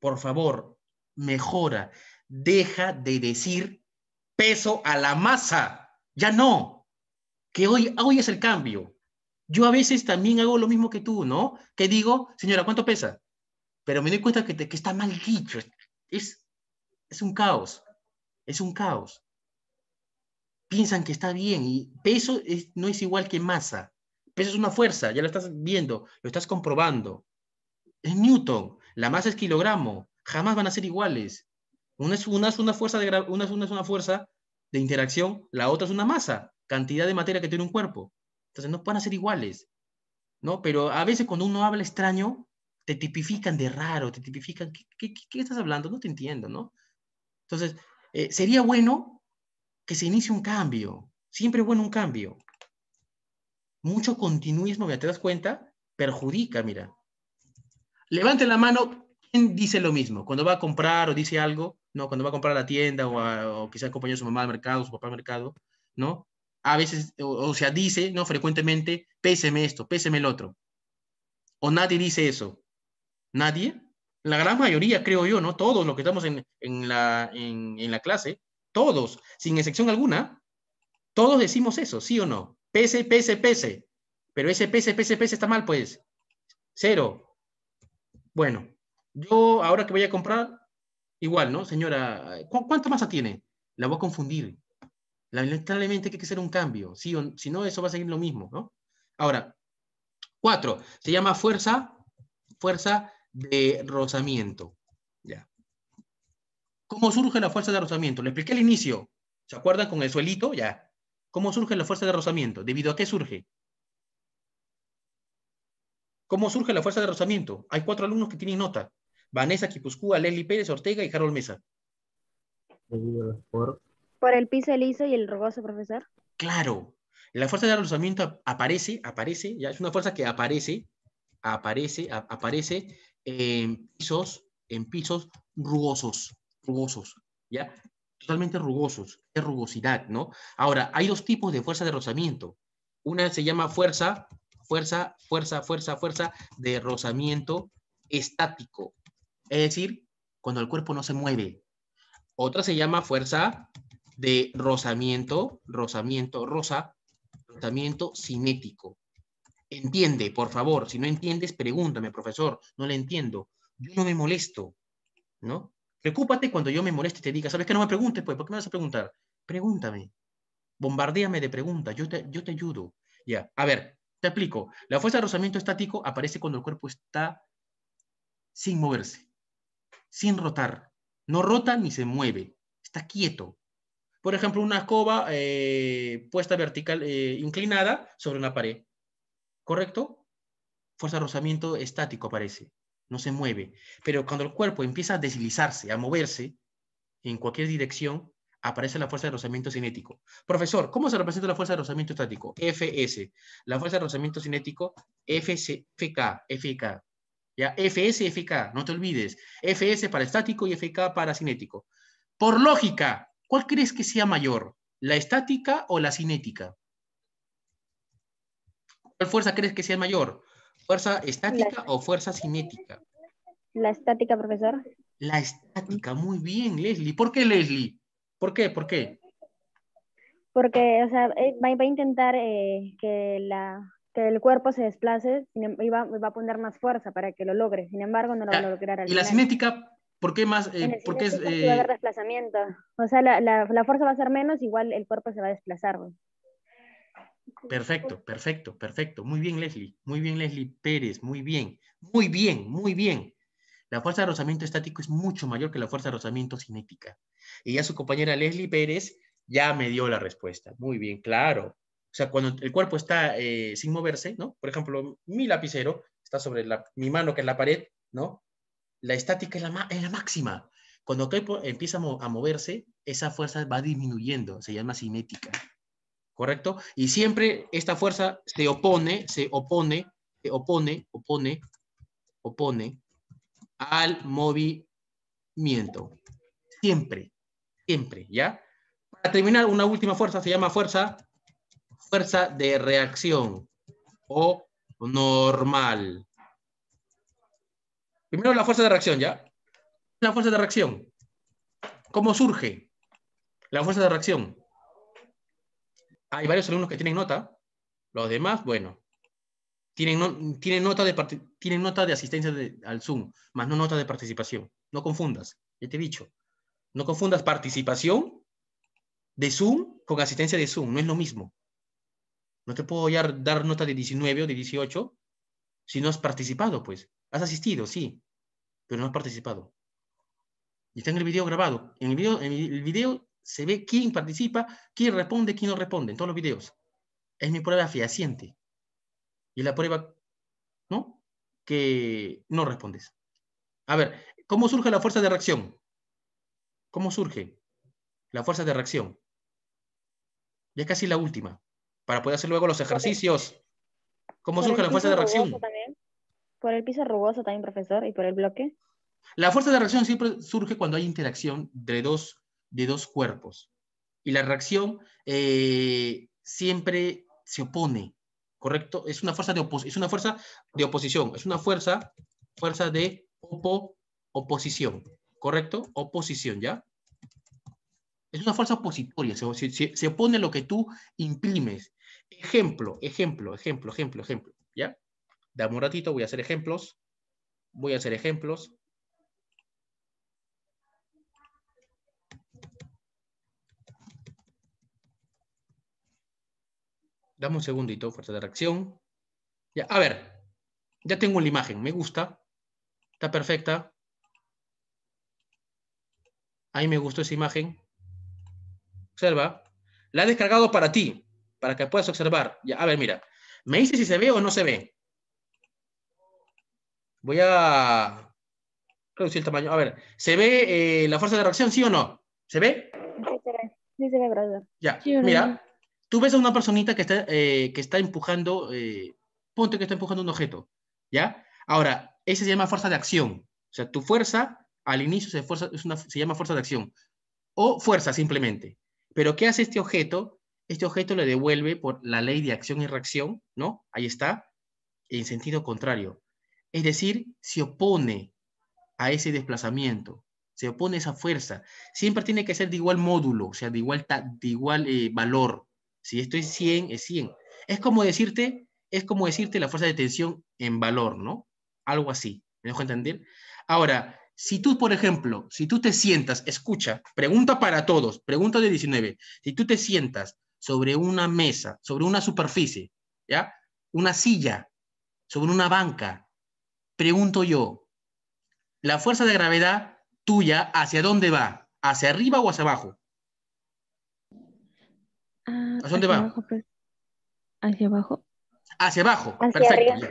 Por favor, mejora. Deja de decir peso a la masa. Ya no. Que hoy, hoy es el cambio. Yo a veces también hago lo mismo que tú, ¿no? Que digo, señora, ¿cuánto pesa? Pero me doy cuenta que, que está mal dicho. Es, es un caos. Es un caos. Piensan que está bien y peso no es igual que masa. Peso es una fuerza, ya lo estás viendo, lo estás comprobando. Es Newton, la masa es kilogramo, jamás van a ser iguales. Una es una, es una fuerza de una, es una fuerza de interacción, la otra es una masa, cantidad de materia que tiene un cuerpo. Entonces no pueden ser iguales, ¿no? Pero a veces cuando uno habla extraño, te tipifican de raro, te tipifican, ¿qué, estás hablando? No te entiendo, ¿no? Entonces, eh, sería bueno que se inicie un cambio, siempre bueno un cambio. Mucho continuismo, ¿ya te das cuenta, perjudica, mira. Levante la mano, ¿quién dice lo mismo? Cuando va a comprar o dice algo, ¿no? Cuando va a comprar a la tienda o, quizás quizá acompaña a su mamá al mercado, su papá al mercado, ¿no? a veces, o, sea, dice, ¿no? Frecuentemente, péseme esto, péseme el otro. O nadie dice eso. ¿Nadie? La gran mayoría, creo yo, ¿no? Todos los que estamos en, la, en, la clase, todos, sin excepción alguna, todos decimos eso, ¿sí o no? Pese, pese, pese. Pero ese pese, pese, pese está mal, pues. Cero. Bueno, yo ahora que voy a comprar, igual, ¿no? Señora, ¿cuánta masa tiene? La voy a confundir. Lamentablemente hay que hacer un cambio, si no, eso va a seguir lo mismo, Ahora, cuatro, se llama fuerza, fuerza de rozamiento. Ya. ¿Cómo surge la fuerza de rozamiento? Le expliqué al inicio, ¿se acuerdan con el suelito? Ya. ¿Cómo surge la fuerza de rozamiento? ¿Debido a qué surge? ¿Cómo surge la fuerza de rozamiento? Hay cuatro alumnos que tienen nota. Vanessa Kipuscúa, Lely Pérez, Ortega y Harold Mesa. Por el piso liso y el rugoso, profesor. Claro. La fuerza de rozamiento aparece, aparece, ya es una fuerza que aparece, aparece, aparece en pisos, en pisos rugosos, rugosos, ¿ya? Totalmente rugosos, de rugosidad, ¿no? Ahora, hay dos tipos de fuerza de rozamiento. Una se llama fuerza, fuerza, fuerza, fuerza, fuerza de rozamiento estático. Es decir, cuando el cuerpo no se mueve. Otra se llama fuerza de rozamiento, rozamiento, rosa, rozamiento cinético. Entiende, por favor. Si no entiendes, pregúntame, profesor. No le entiendo. Yo no me molesto, ¿no? Preocúpate cuando yo me moleste y te diga, ¿sabes que no me preguntes? Pues, ¿por qué me vas a preguntar? Pregúntame. Bombardéame de preguntas. Yo te, yo te ayudo. Ya, a ver, te explico. La fuerza de rozamiento estático aparece cuando el cuerpo está sin moverse, sin rotar. No rota ni se mueve. Está quieto. Por ejemplo, una escoba eh, puesta vertical, eh, inclinada sobre una pared. ¿Correcto? Fuerza de rozamiento estático aparece. no se mueve. Pero cuando el cuerpo empieza a deslizarse, a moverse en cualquier dirección, aparece la fuerza de rozamiento cinético. Profesor, ¿cómo se representa la fuerza de rozamiento estático? FS. La fuerza de rozamiento cinético, FC, FK, FK. ¿Ya? FS, FK, no te olvides. FS para estático y FK para cinético. Por lógica, ¿Cuál crees que sea mayor, la estática o la cinética? ¿Cuál fuerza crees que sea mayor? ¿Fuerza estática o fuerza cinética? La estática, profesor. La estática, muy bien, Leslie. ¿Por qué, Leslie? ¿Por qué? ¿Por qué? Porque, o sea, eh, va, a intentar eh, que, el cuerpo se desplace y va, a poner más fuerza para que lo logre. Sin embargo, no lo va a lograr. ¿Y la cinética? ¿Por qué más? Eh, porque es, eh, haber desplazamiento. O sea, la, fuerza va a ser menos, igual el cuerpo se va a desplazar. Perfecto, perfecto, perfecto. Muy bien, Leslie. Muy bien, Leslie Pérez. Muy bien, muy bien, muy bien. La fuerza de rozamiento estático es mucho mayor que la fuerza de rozamiento cinética. Y ya su compañera Leslie Pérez ya me dio la respuesta. Muy bien, claro. O sea, cuando el cuerpo está eh, sin moverse, ¿no? Por ejemplo, mi lapicero está sobre mi mano que es la pared, ¿no? la estática es la, máxima. Cuando cuerpo empieza a, moverse, esa fuerza va disminuyendo, se llama cinética. ¿Correcto? Y siempre esta fuerza se opone, se opone, se opone, opone, opone al movimiento. Siempre, siempre, ¿ya? Para terminar, una última fuerza se llama fuerza, fuerza de reacción o normal. Primero la fuerza de reacción, ¿ya? La fuerza de reacción. ¿Cómo surge la fuerza de reacción? Hay varios alumnos que tienen nota. Los demás, bueno, tienen, tienen, nota, de, tienen nota de asistencia de, al Zoom, más no nota de participación. No confundas, ya te he dicho. No confundas participación de Zoom con asistencia de Zoom. No es lo mismo. No te puedo dar nota de 19 o de 18 si no has participado, pues. Has asistido, sí, pero no has participado. Y está en el video grabado. En el video, el video se ve quién participa, quién responde, quién no responde, en todos los videos. Es mi prueba fehaciente. Y la prueba, ¿no? Que no respondes. A ver, ¿cómo surge la fuerza de reacción? ¿Cómo surge la fuerza de reacción? Ya es casi la última, para poder hacer luego los ejercicios. ¿Cómo surge la fuerza de reacción? Por el piso rugoso también, profesor, y por el bloque. La fuerza de reacción siempre surge cuando hay interacción de dos, de dos cuerpos. Y la reacción eh, siempre se opone, ¿correcto? Es una fuerza de, es una fuerza de oposición, es una fuerza, fuerza de oposición, ¿correcto? Oposición, ¿ya? Es una fuerza opositoria, se, se opone a lo que tú imprimes. Ejemplo, ejemplo, ejemplo, ejemplo, ejemplo. Dame un ratito, voy a hacer ejemplos. Voy a hacer ejemplos. Dame un segundito, fuerza de reacción. Ya, a ver, ya tengo la imagen, me gusta. Está perfecta. Ahí me gustó esa imagen. Observa. La he descargado para ti, para que puedas observar. Ya, a ver, mira. Me dice si se ve o no se ve. Voy a reducir el tamaño. A ver, ¿se ve eh, la fuerza de reacción, sí o no? ¿Se ve? Sí, se ve. Ya, mira. Tú ves a una personita que está, eh, que está empujando, eh, ponte que está empujando un objeto, ¿ya? Ahora, esa se llama fuerza de acción. O sea, tu fuerza al inicio se, fuerza, se llama fuerza de acción. O fuerza simplemente. Pero ¿qué hace este objeto? Este objeto le devuelve por la ley de acción y reacción, ¿no? Ahí está, en sentido contrario. Es decir, se opone a ese desplazamiento, se opone a esa fuerza. Siempre tiene que ser de igual módulo, o sea, de igual, de igual eh, valor. Si esto es 100, es 100. Es como decirte, es como decirte la fuerza de tensión en valor, ¿no? Algo así. ¿Me dejo entender? Ahora, si tú, por ejemplo, si tú te sientas, escucha, pregunta para todos, pregunta de 19, si tú te sientas sobre una mesa, sobre una superficie, ¿ya? Una silla, sobre una banca, pregunto yo, ¿la fuerza de gravedad tuya hacia dónde va? ¿Hacia arriba o hacia abajo? Ah, ¿Hacia dónde hacia va? Abajo, hacia abajo. Hacia abajo, perfecto.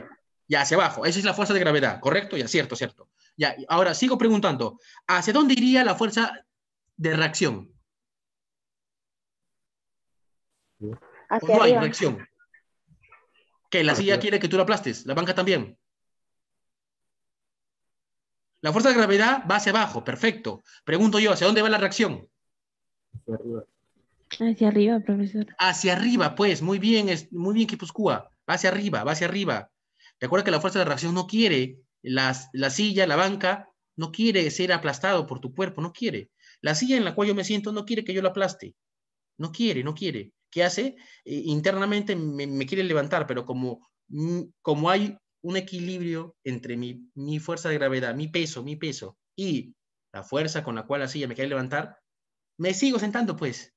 Ya. hacia abajo. Esa es la fuerza de gravedad, ¿correcto? Ya, cierto, cierto. Ya, ahora sigo preguntando, ¿hacia dónde iría la fuerza de reacción? Hacia no hay reacción. Que la silla quiere que tú la aplastes, la banca también. La fuerza de gravedad va hacia abajo, perfecto. Pregunto yo, ¿hacia dónde va la reacción? Hacia arriba. Hacia arriba, profesor. Hacia arriba, pues, muy bien, es, muy bien, Kipuskúa. Va hacia arriba, va hacia arriba. Recuerda que la fuerza de reacción no quiere, la silla, la banca, no quiere ser aplastado por tu cuerpo, no quiere. La silla en la cual yo me siento no quiere que yo la aplaste. No quiere, no quiere. ¿Qué hace? Eh, internamente me, me, quiere levantar, pero como, mm, como hay un equilibrio entre mi, fuerza de gravedad, mi peso, mi peso y la fuerza con la cual así silla me quiere levantar, me sigo sentando, pues.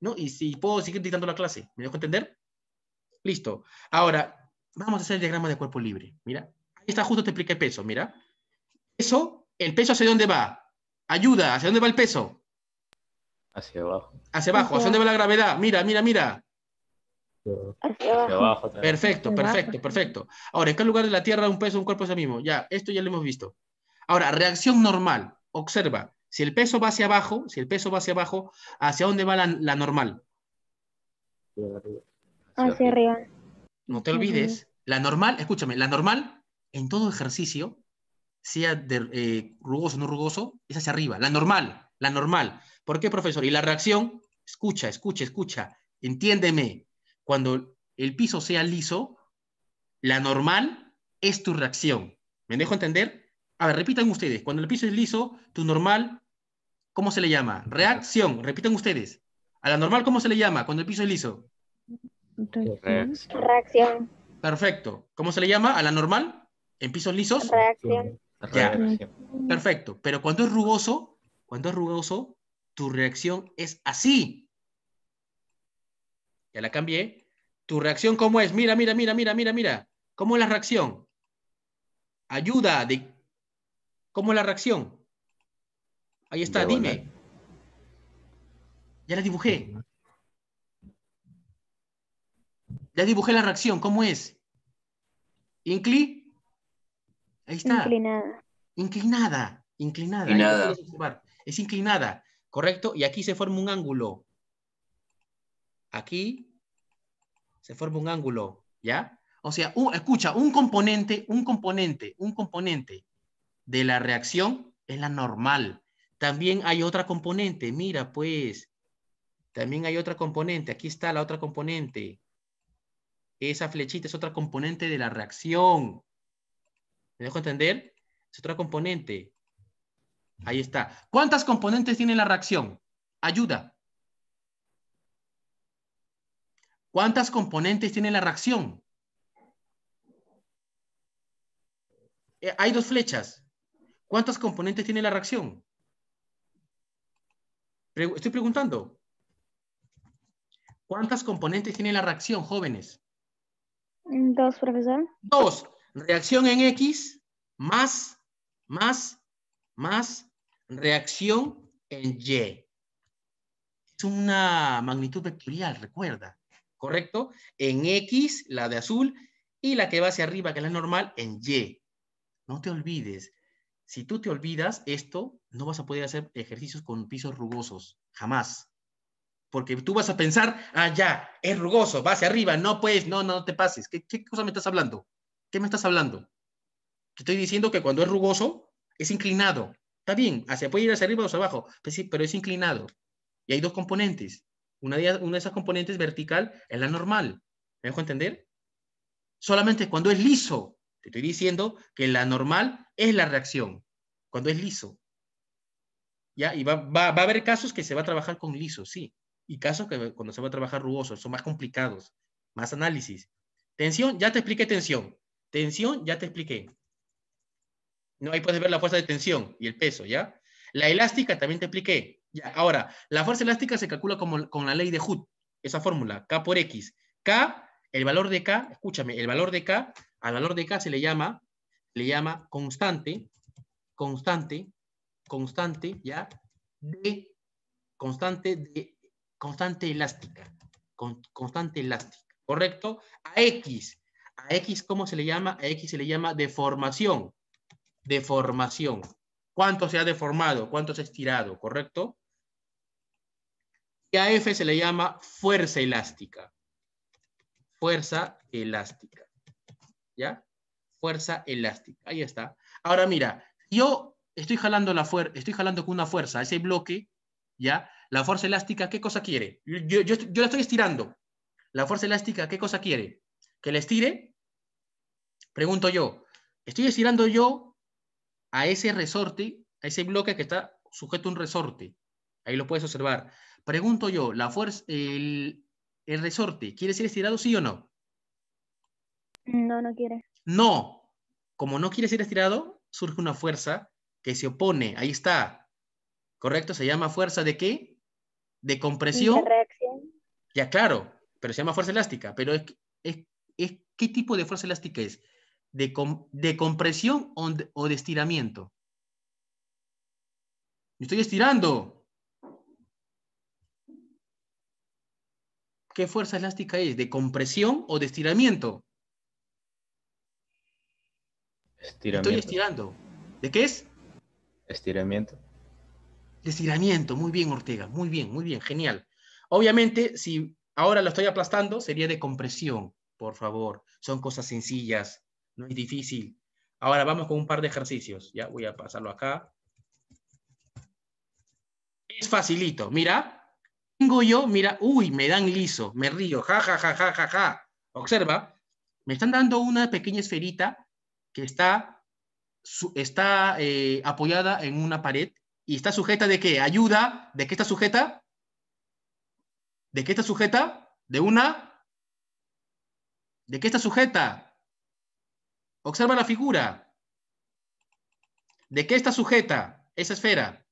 ¿No? Y si puedo seguir dictando la clase, ¿me dejo entender? Listo. Ahora, vamos a hacer el diagrama de cuerpo libre. Mira, ahí está justo te expliqué peso, mira. Eso, el peso hacia dónde va. Ayuda, ¿hacia dónde va el peso? Hacia abajo. Hacia abajo, ¿hacia dónde va la gravedad? Mira, mira, mira perfecto, perfecto, perfecto. Ahora, ¿en qué lugar de la Tierra un peso, un cuerpo es el mismo? Ya, esto ya lo hemos visto. Ahora, reacción normal. Observa, si el peso va hacia abajo, si el peso va hacia abajo, ¿hacia dónde va la, normal? Hacia arriba. No te olvides, la normal, escúchame, la normal en todo ejercicio, sea eh, rugoso o no rugoso, es hacia arriba. La normal, la normal. ¿Por qué, profesor? Y la reacción, escucha, escucha, escucha, entiéndeme, cuando el piso sea liso, la normal es tu reacción. ¿Me dejo entender? A ver, repitan ustedes. Cuando el piso es liso, tu normal, ¿cómo se le llama? Reacción. Repitan ustedes. A la normal, ¿cómo se le llama cuando el piso es liso? Reacción. Perfecto. ¿Cómo se le llama a la normal? ¿En pisos lisos? Reacción. Reacción. Perfecto. Pero cuando es rugoso, cuando es rugoso, tu reacción es así ya la cambié. ¿Tu reacción cómo es? Mira, mira, mira, mira, mira, mira. ¿Cómo es la reacción? Ayuda de... ¿Cómo es la reacción? Ahí está, dime. Ya la dibujé. Ya dibujé la reacción, ¿cómo es? ¿Incli? Ahí está. Inclinada. Inclinada. inclinada. Es inclinada, ¿correcto? Y aquí se forma un ángulo. Aquí se forma un ángulo, ¿ya? O sea, escucha, un componente, un componente, un componente de la reacción es la normal. También hay otra componente, mira pues, también hay otra componente, aquí está la otra componente. Esa flechita es otra componente de la reacción. ¿Me dejo entender? Es otra componente. Ahí está. ¿Cuántas componentes tiene la reacción? Ayuda. ¿Cuántas componentes tiene la reacción? Eh, hay dos flechas. ¿Cuántas componentes tiene la reacción? estoy preguntando. ¿Cuántas componentes tiene la reacción, jóvenes? Dos, profesor. Dos. Reacción en X más, más, más reacción en Y. Es una magnitud vectorial, recuerda. ¿correcto? En X, la de azul, y la que va hacia arriba, que es la normal, en Y. No te olvides. Si tú te olvidas esto, no vas a poder hacer ejercicios con pisos rugosos, jamás. Porque tú vas a pensar, ah, ya, es rugoso, va hacia arriba, no puedes, no, no te pases. ¿Qué, cosa me estás hablando? ¿Qué me estás hablando? Te estoy diciendo que cuando es rugoso, es inclinado. Está bien, hacia, puede ir hacia arriba o hacia abajo, pues sí, pero es inclinado. Y hay dos componentes. Una de, esas componentes vertical es la normal. ¿Me dejo entender? Solamente cuando es liso. Te estoy diciendo que la normal es la reacción. Cuando es liso. ¿Ya? Y va, va, a haber casos que se va a trabajar con liso, sí. Y casos que cuando se va a trabajar rugoso, son más complicados. Más análisis. Tensión, ya te expliqué tensión. Tensión, ya te expliqué. No, ahí puedes ver la fuerza de tensión y el peso, ¿ya? La elástica también te expliqué ahora, la fuerza elástica se calcula como, con la ley de Hood, esa fórmula, K por X. K, el valor de K, escúchame, el valor de K, al valor de K se le llama, le llama constante, constante, constante, ¿ya? De, constante, de, constante elástica, constante elástica, ¿correcto? A X, a X, ¿cómo se le llama? A X se le llama deformación, deformación. ¿Cuánto se ha deformado? ¿Cuánto se ha estirado? ¿Correcto? a F se le llama fuerza elástica. Fuerza elástica. ¿Ya? Fuerza elástica. Ahí está. Ahora mira, yo estoy jalando, la estoy jalando con una fuerza, ese bloque, ¿ya? La fuerza elástica, ¿qué cosa quiere? Yo, yo, yo la estoy estirando. La fuerza elástica, ¿qué cosa quiere? ¿Que la estire? Pregunto yo, ¿estoy estirando yo a ese resorte, a ese bloque que está sujeto a un resorte? Ahí lo puedes observar. Pregunto yo, ¿la fuerza, el, resorte, ¿quiere ser estirado, sí o no? No, no quiere. No. Como no quiere ser estirado, surge una fuerza que se opone. Ahí está. ¿Correcto? Se llama fuerza de qué? De compresión. De reacción. Ya, claro, pero se llama fuerza elástica. Pero es, es, ¿qué tipo de fuerza elástica es? ¿De, compresión o de, o de estiramiento? Me estoy estirando. ¿qué fuerza elástica es? ¿De compresión o de estiramiento? Estiramiento. Estoy estirando. ¿De qué es? Estiramiento. estiramiento, muy bien, Ortega, muy bien, muy bien, genial. Obviamente, si ahora lo estoy aplastando, sería de compresión, por favor. Son cosas sencillas, no es difícil. Ahora vamos con un par de ejercicios. Ya voy a pasarlo acá. Es facilito, mira tengo yo, mira, uy, me dan liso, me río, ja, ja, ja, Observa, me están dando una pequeña esferita que está, está eh, apoyada en una pared y está sujeta de qué? Ayuda, ¿de qué está sujeta? ¿De qué está sujeta? De una. ¿De qué está sujeta? Observa la figura. ¿De qué está sujeta esa esfera?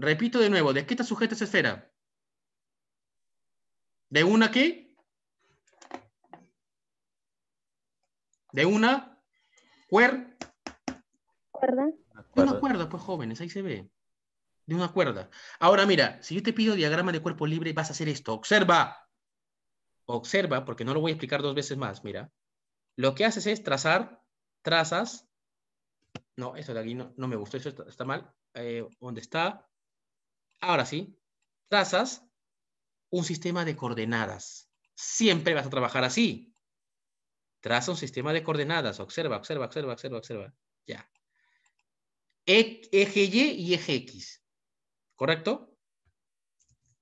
Repito de nuevo, ¿de qué está sujeta esa esfera? ¿De una qué? ¿De una cuerda? De una cuerda, pues jóvenes, ahí se ve. De una cuerda. Ahora mira, si yo te pido diagrama de cuerpo libre, vas a hacer esto. Observa. Observa, porque no lo voy a explicar dos veces más, mira. Lo que haces es trazar, trazas. No, eso de aquí no, me gustó, eso está, mal. Eh, ¿Dónde está? Ahora sí, trazas un sistema de coordenadas. Siempre vas a trabajar así. Traza un sistema de coordenadas. Observa, observa, observa, observa, observa. Ya. E, eje Y y eje X. ¿Correcto?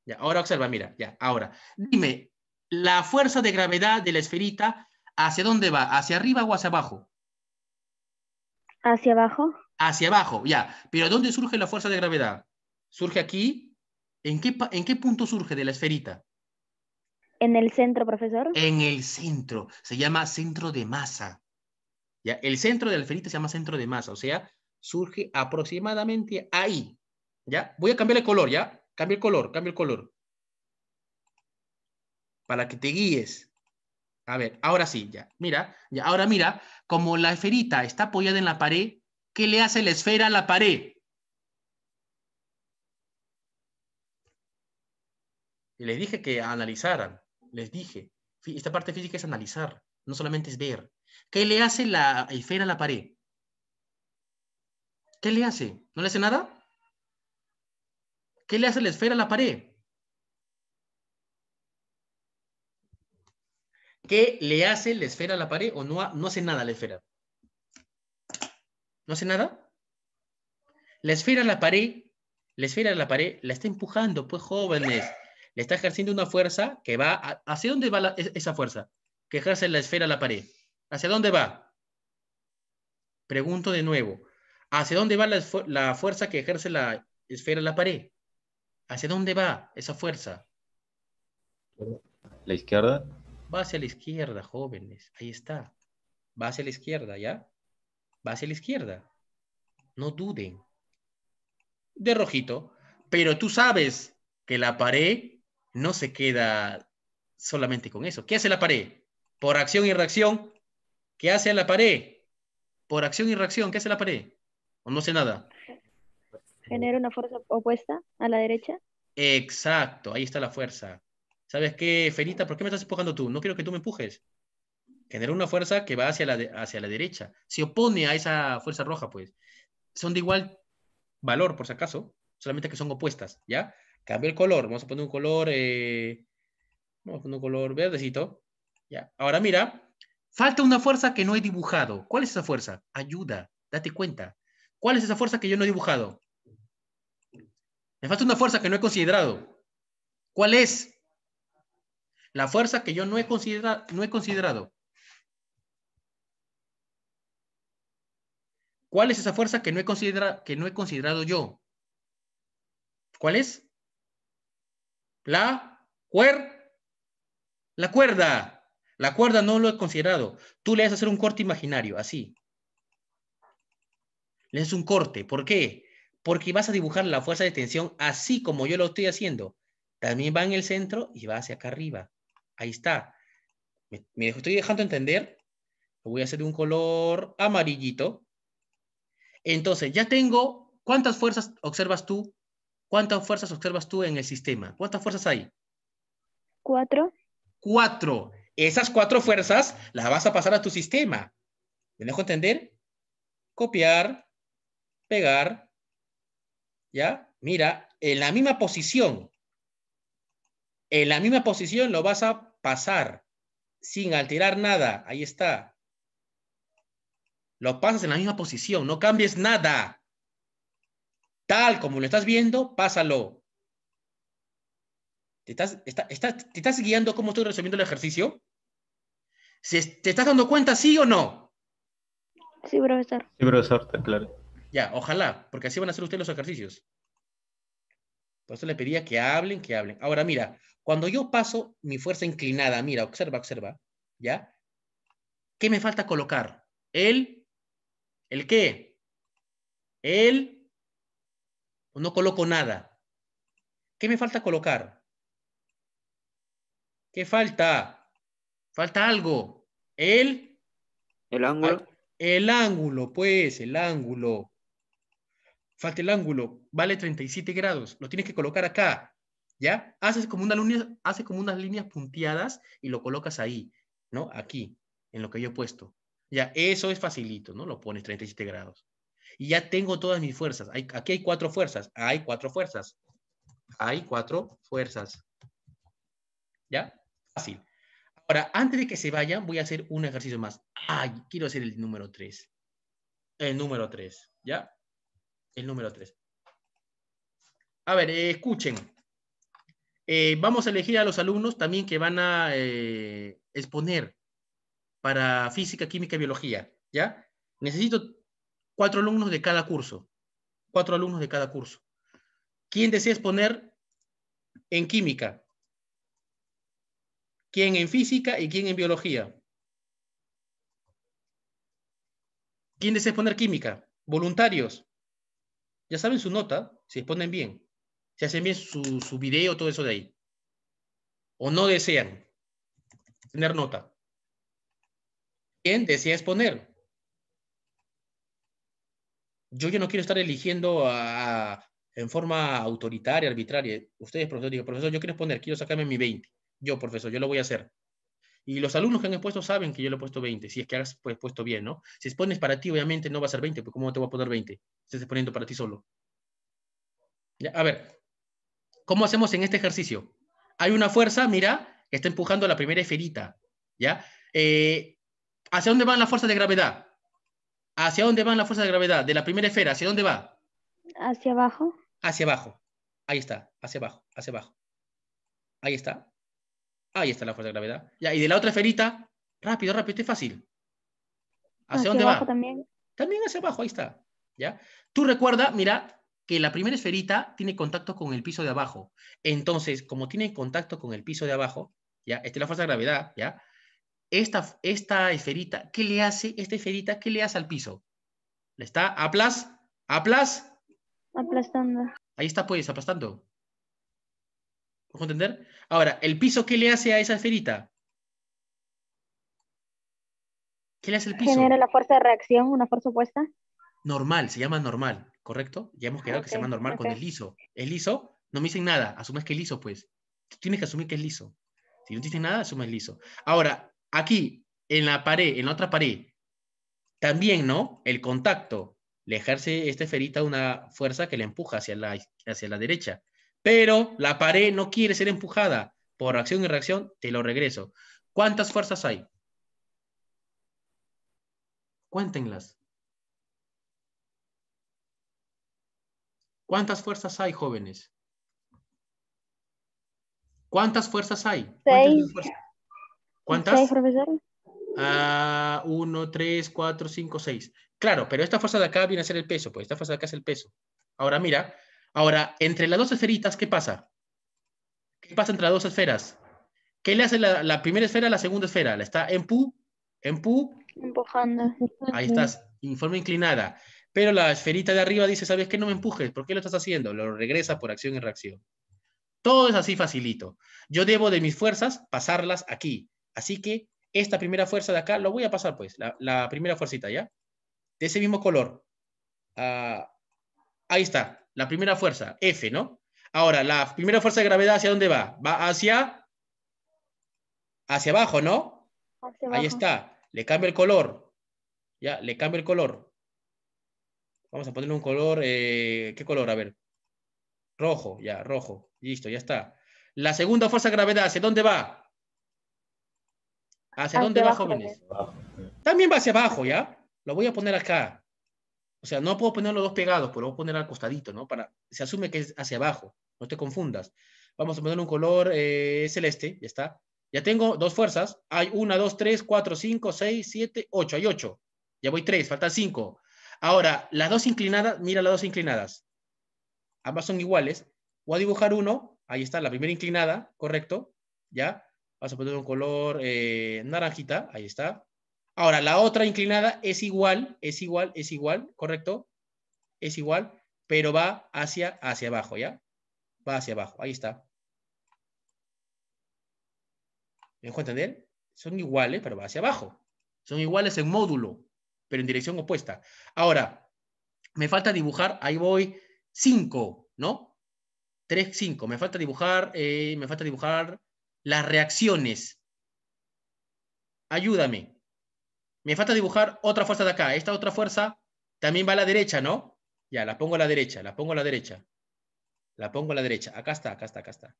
Ya, ahora observa, mira, ya, ahora. Dime, la fuerza de gravedad de la esferita, ¿hacia dónde va? ¿Hacia arriba o hacia abajo? Hacia abajo. Hacia abajo, ya. Pero ¿dónde surge la fuerza de gravedad? surge aquí. ¿En qué, ¿En qué punto surge de la esferita? En el centro, profesor. En el centro. Se llama centro de masa. ¿Ya? El centro de la esferita se llama centro de masa. O sea, surge aproximadamente ahí. ¿Ya? Voy a cambiar el color, ¿ya? Cambio el color, cambio el color. Para que te guíes. A ver, ahora sí, ya. Mira, Ahora mira, como la esferita está apoyada en la pared, ¿qué le hace la esfera a la pared? Les dije que analizaran, les dije, esta parte física es analizar, no solamente es ver. ¿Qué le hace la esfera a la pared? ¿Qué le hace? ¿No le hace nada? ¿Qué le hace la esfera a la pared? ¿Qué le hace la esfera a la pared o no, no hace nada la esfera? ¿No hace nada? La esfera a la pared, la esfera a la pared la está empujando, pues jóvenes le está ejerciendo una fuerza que va, ¿hacia dónde va esa fuerza? Que ejerce la esfera a la pared. ¿Hacia dónde va? Pregunto de nuevo. ¿Hacia dónde va la, la fuerza que ejerce la esfera a la pared? ¿Hacia dónde va esa fuerza? ¿La izquierda? Va hacia la izquierda, jóvenes. Ahí está. Va hacia la izquierda, ¿ya? Va hacia la izquierda. No duden. De rojito. Pero tú sabes que la pared no se queda solamente con eso. ¿Qué hace la pared? Por acción y reacción. ¿Qué hace la pared? Por acción y reacción. ¿Qué hace la pared? ¿O no sé nada? Genera una fuerza opuesta a la derecha. Exacto, ahí está la fuerza. ¿Sabes qué, Ferita? ¿Por qué me estás empujando tú? No quiero que tú me empujes. Genera una fuerza que va hacia la, hacia la derecha. Se opone a esa fuerza roja, pues. Son de igual valor, por si acaso, solamente que son opuestas, ¿ya? Cambio el color. Vamos a poner un color, eh, vamos a poner un color verdecito. Ya. Ahora mira, falta una fuerza que no he dibujado. ¿Cuál es esa fuerza? Ayuda, date cuenta. ¿Cuál es esa fuerza que yo no he dibujado? Me falta una fuerza que no he considerado. ¿Cuál es? La fuerza que yo no he, considera no he considerado. ¿Cuál es esa fuerza que no, he que no he considerado yo? ¿Cuál es? la la cuerda. La cuerda no lo he considerado. Tú le vas a hacer un corte imaginario, así. Le haces un corte. ¿Por qué? Porque vas a dibujar la fuerza de tensión así como yo lo estoy haciendo. También va en el centro y va hacia acá arriba. Ahí está. Me, estoy dejando entender. Lo voy a hacer de un color amarillito. Entonces, ya tengo... ¿Cuántas fuerzas observas tú ¿Cuántas fuerzas observas tú en el sistema? ¿Cuántas fuerzas hay? Cuatro. Cuatro. Esas cuatro fuerzas las vas a pasar a tu sistema. ¿Me dejo entender? Copiar, pegar. ¿Ya? Mira, en la misma posición. En la misma posición lo vas a pasar sin alterar nada. Ahí está. Lo pasas en la misma posición, no cambies nada tal como lo estás viendo, pásalo. ¿Te estás, guiando cómo estoy resolviendo el ejercicio? ¿Te estás dando cuenta, sí o no? Sí, profesor. Sí, profesor, claro. Ya, ojalá, porque así van a hacer ustedes los ejercicios. Por eso le pedía que hablen, que hablen. Ahora, mira, cuando yo paso mi fuerza inclinada, mira, observa, observa, ¿ya? ¿Qué me falta colocar? El, ¿el qué? El o no coloco nada. ¿Qué me falta colocar? ¿Qué falta? Falta algo. El. El ángulo. El ángulo, pues, el ángulo. Falta el ángulo, vale 37 grados. Lo tienes que colocar acá. ¿Ya? Haces como, una línea, hace como unas líneas punteadas y lo colocas ahí, ¿no? Aquí, en lo que yo he puesto. Ya, eso es facilito, ¿no? Lo pones 37 grados y ya tengo todas mis fuerzas. Hay, aquí hay cuatro fuerzas, hay cuatro fuerzas, hay cuatro fuerzas. ¿Ya? Fácil. Ahora, antes de que se vayan, voy a hacer un ejercicio más. Ay, quiero hacer el número tres. El número tres. ¿ya? El número tres. A ver, eh, escuchen. Eh, vamos a elegir a los alumnos también que van a eh, exponer para física, química y biología, ¿ya? Necesito cuatro alumnos de cada curso. Cuatro alumnos de cada curso. ¿Quién desea exponer en química? ¿Quién en física y quién en biología? ¿Quién desea exponer química? Voluntarios. Ya saben su nota, si exponen bien. Si hacen bien su, su video, todo eso de ahí. O no desean tener nota. ¿Quién desea exponer? yo no quiero estar eligiendo en forma autoritaria, arbitraria. Ustedes, profesor, digo, profesor, yo quiero poner, quiero sacarme mi 20. Yo, profesor, yo lo voy a hacer. Y los alumnos que han expuesto saben que yo le he puesto 20, si es que has pues, puesto bien, ¿no? Si expones para ti, obviamente no va a ser 20, pues ¿cómo te voy a poner 20? Estás exponiendo para ti solo. Ya, a ver, ¿cómo hacemos en este ejercicio? Hay una fuerza, mira, que está empujando la primera esferita, ¿ya? Eh, ¿Hacia dónde van las fuerzas de gravedad? ¿Hacia dónde van la fuerza de gravedad? De la primera esfera, ¿hacia dónde va? Hacia abajo. Hacia abajo. Ahí está, hacia abajo, hacia abajo. Ahí está. Ahí está la fuerza de gravedad. Ya, y de la otra esferita, rápido, rápido, este es fácil. ¿Hacia, dónde abajo va? También. también hacia abajo, ahí está. ¿Ya? Tú recuerda, mira, que la primera esferita tiene contacto con el piso de abajo. Entonces, como tiene contacto con el piso de abajo, ¿ya? Esta es la fuerza de gravedad, ¿ya? esta, esta esferita, ¿qué le hace esta esferita? ¿Qué le hace al piso? ¿Le está aplas? ¿Aplas? Aplastando. Ahí está pues, aplastando. ¿Puedo entender? Ahora, ¿el piso qué le hace a esa esferita? ¿Qué le hace el piso? Genera la fuerza de reacción, una fuerza opuesta. Normal, se llama normal, ¿correcto? Ya hemos quedado que se llama normal con el liso. el liso? No me dicen nada, asumes que es liso, pues. tienes que asumir que es liso. Si no te dicen nada, asumes liso. Ahora, Aquí, en la pared, en la otra pared, también, ¿no? El contacto le ejerce esta esferita una fuerza que le empuja hacia la, hacia la derecha. Pero la pared no quiere ser empujada. Por acción y reacción, te lo regreso. ¿Cuántas fuerzas hay? Cuéntenlas. ¿Cuántas fuerzas hay, jóvenes? ¿Cuántas fuerzas hay? ¿Cuántas? Ah, uno, tres, cuatro, cinco, seis. Claro, pero esta fuerza de acá viene a ser el peso, pues esta fuerza de acá es el peso. Ahora mira, ahora, entre las dos esferitas, ¿qué pasa? ¿Qué pasa entre las dos esferas? ¿Qué le hace la, primera esfera a la segunda esfera? La está en pu, en pu. Empujando. Ahí estás, en forma inclinada. Pero la esferita de arriba dice, ¿sabes qué? No me empujes, ¿por qué lo estás haciendo? Lo regresa por acción y reacción. Todo es así facilito. Yo debo de mis fuerzas pasarlas aquí. Así que esta primera fuerza de acá, lo voy a pasar pues, la, primera fuercita, ¿ya? De ese mismo color. Ah, ahí está, la primera fuerza, F, ¿no? Ahora, la primera fuerza de gravedad, ¿hacia dónde va? Va hacia, hacia abajo, ¿no? Ahí está, le cambio el color. Ya, le cambio el color. Vamos a ponerle un color, eh, ¿qué color? A ver, rojo, ya, rojo. Listo, ya está. La segunda fuerza de gravedad, ¿hacia dónde va? ¿Hacia, dónde va, jóvenes? También va hacia abajo, ¿ya? Lo voy a poner acá. O sea, no puedo poner los dos pegados, pero voy a poner al costadito, ¿no? Para, se asume que es hacia abajo, no te confundas. Vamos a poner un color eh, celeste, ya está. Ya tengo dos fuerzas. Hay una, dos, tres, cuatro, cinco, seis, siete, ocho. Hay ocho. Ya voy tres, faltan cinco. Ahora, las dos inclinadas, mira las dos inclinadas. Ambas son iguales. Voy a dibujar uno. Ahí está, la primera inclinada, correcto. ¿Ya? Vas a poner un color eh, naranjita, ahí está. Ahora, la otra inclinada es igual, es igual, es igual, ¿correcto? Es igual, pero va hacia, hacia abajo, ¿ya? Va hacia abajo, ahí está. ¿Me dejo entender? Son iguales, pero va hacia abajo. Son iguales en módulo, pero en dirección opuesta. Ahora, me falta dibujar, ahí voy, 5, ¿no? 3, 5. Me falta dibujar, eh, me falta dibujar las reacciones. Ayúdame. Me falta dibujar otra fuerza de acá. Esta otra fuerza también va a la derecha, ¿no? Ya, la pongo a la derecha, la pongo a la derecha. La pongo a la derecha. Acá está, acá está, acá está.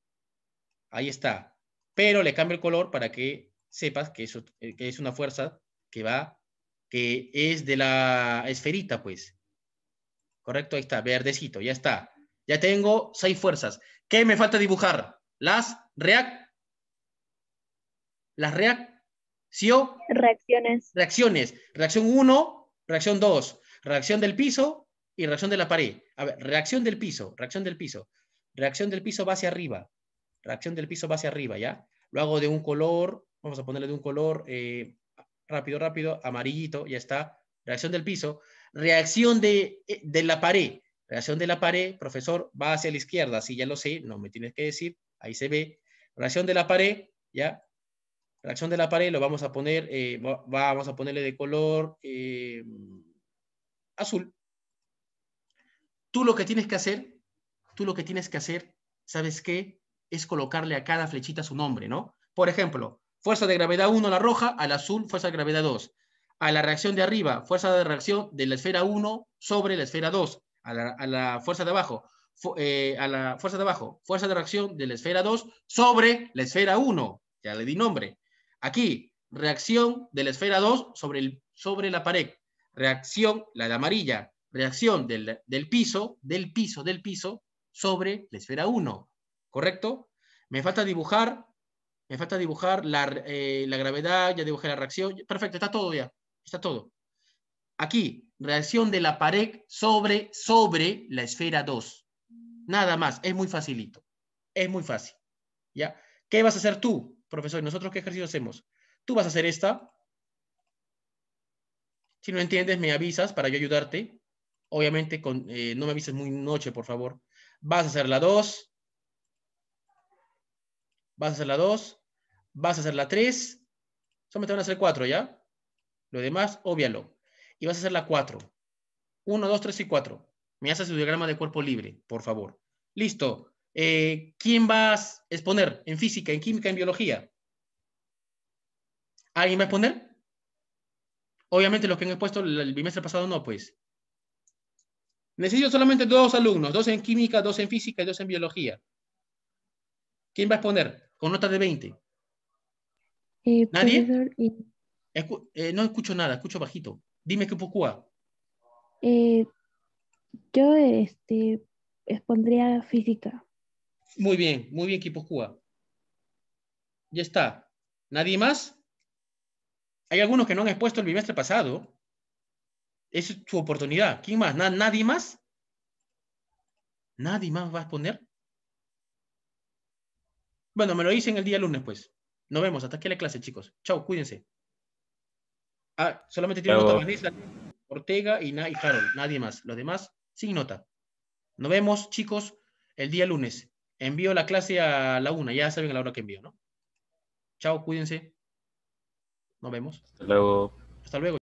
Ahí está. Pero le cambio el color para que sepas que, eso, eh, es una fuerza que va, que es de la esferita, pues. Correcto, ahí está, verdecito, ya está. Ya tengo seis fuerzas. ¿Qué me falta dibujar? Las reacciones las reacción, reacciones. Reacciones. Reacción 1, reacción 2, reacción del piso y reacción de la pared. A ver, reacción del piso, reacción del piso. Reacción del piso va hacia arriba. Reacción del piso va hacia arriba, ¿ya? Lo hago de un color, vamos a ponerle de un color eh, rápido, rápido, amarillito, ya está. Reacción del piso. Reacción de, eh, de la pared. Reacción de la pared, profesor, va hacia la izquierda, si ya lo sé, no me tienes que decir, ahí se ve. Reacción de la pared, ¿ya? la acción de la pared lo vamos a poner, eh, vamos a ponerle de color eh, azul. Tú lo que tienes que hacer, tú lo que tienes que hacer, ¿sabes qué? Es colocarle a cada flechita su nombre, ¿no? Por ejemplo, fuerza de gravedad 1 la roja, al azul fuerza de gravedad 2. A la reacción de arriba, fuerza de reacción de la esfera 1 sobre la esfera 2. A la, fuerza de abajo, eh, a la fuerza de abajo, fuerza de reacción de la esfera 2 sobre la esfera 1. Ya le di nombre. Aquí, reacción de la esfera 2 sobre, el, sobre la pared, reacción, la de amarilla, reacción del, del piso, del piso, del piso, sobre la esfera 1, ¿correcto? Me falta dibujar, me falta dibujar la, eh, la gravedad, ya dibujé la reacción, perfecto, está todo ya, está todo. Aquí, reacción de la pared sobre, sobre la esfera 2. Nada más, es muy facilito, es muy fácil, ¿ya? ¿Qué vas a hacer tú? profesor, nosotros qué ejercicio hacemos? Tú vas a hacer esta. Si no entiendes, me avisas para yo ayudarte. Obviamente, con, eh, no me avises muy noche, por favor. Vas a hacer la 2. Vas a hacer la 2. Vas a hacer la 3. Solamente van a hacer 4, ¿ya? Lo demás, óbvialo. Y vas a hacer la 4. 1, 2, 3 y 4. Me haces su diagrama de cuerpo libre, por favor. Listo. Eh, ¿Quién vas a exponer en física, en química, en biología? ¿Alguien va a exponer? Obviamente los que han expuesto el bimestre pasado no, pues. Necesito solamente dos alumnos, dos en química, dos en física y dos en biología. ¿Quién va a exponer? Con notas de 20. Eh, ¿Nadie? Eh, no escucho nada, escucho bajito. Dime qué pucúa. yo este, expondría física. Muy bien, muy bien, equipo Cuba. Ya está. ¿Nadie más? Hay algunos que no han expuesto el bimestre pasado. Es su oportunidad. ¿Quién más? ¿Nadie más? ¿Nadie más va a exponer? Bueno, me lo dicen el día lunes, pues. Nos vemos. Hasta aquí la clase, chicos. Chao, cuídense. Ah, solamente tiene nota Ortega y, Carol. y Nadie más. Los demás, sin nota. Nos vemos, chicos, el día lunes. Envío la clase a la una, ya saben a la hora que envío, ¿no? Chao, cuídense. Nos vemos. Hasta luego. Hasta luego.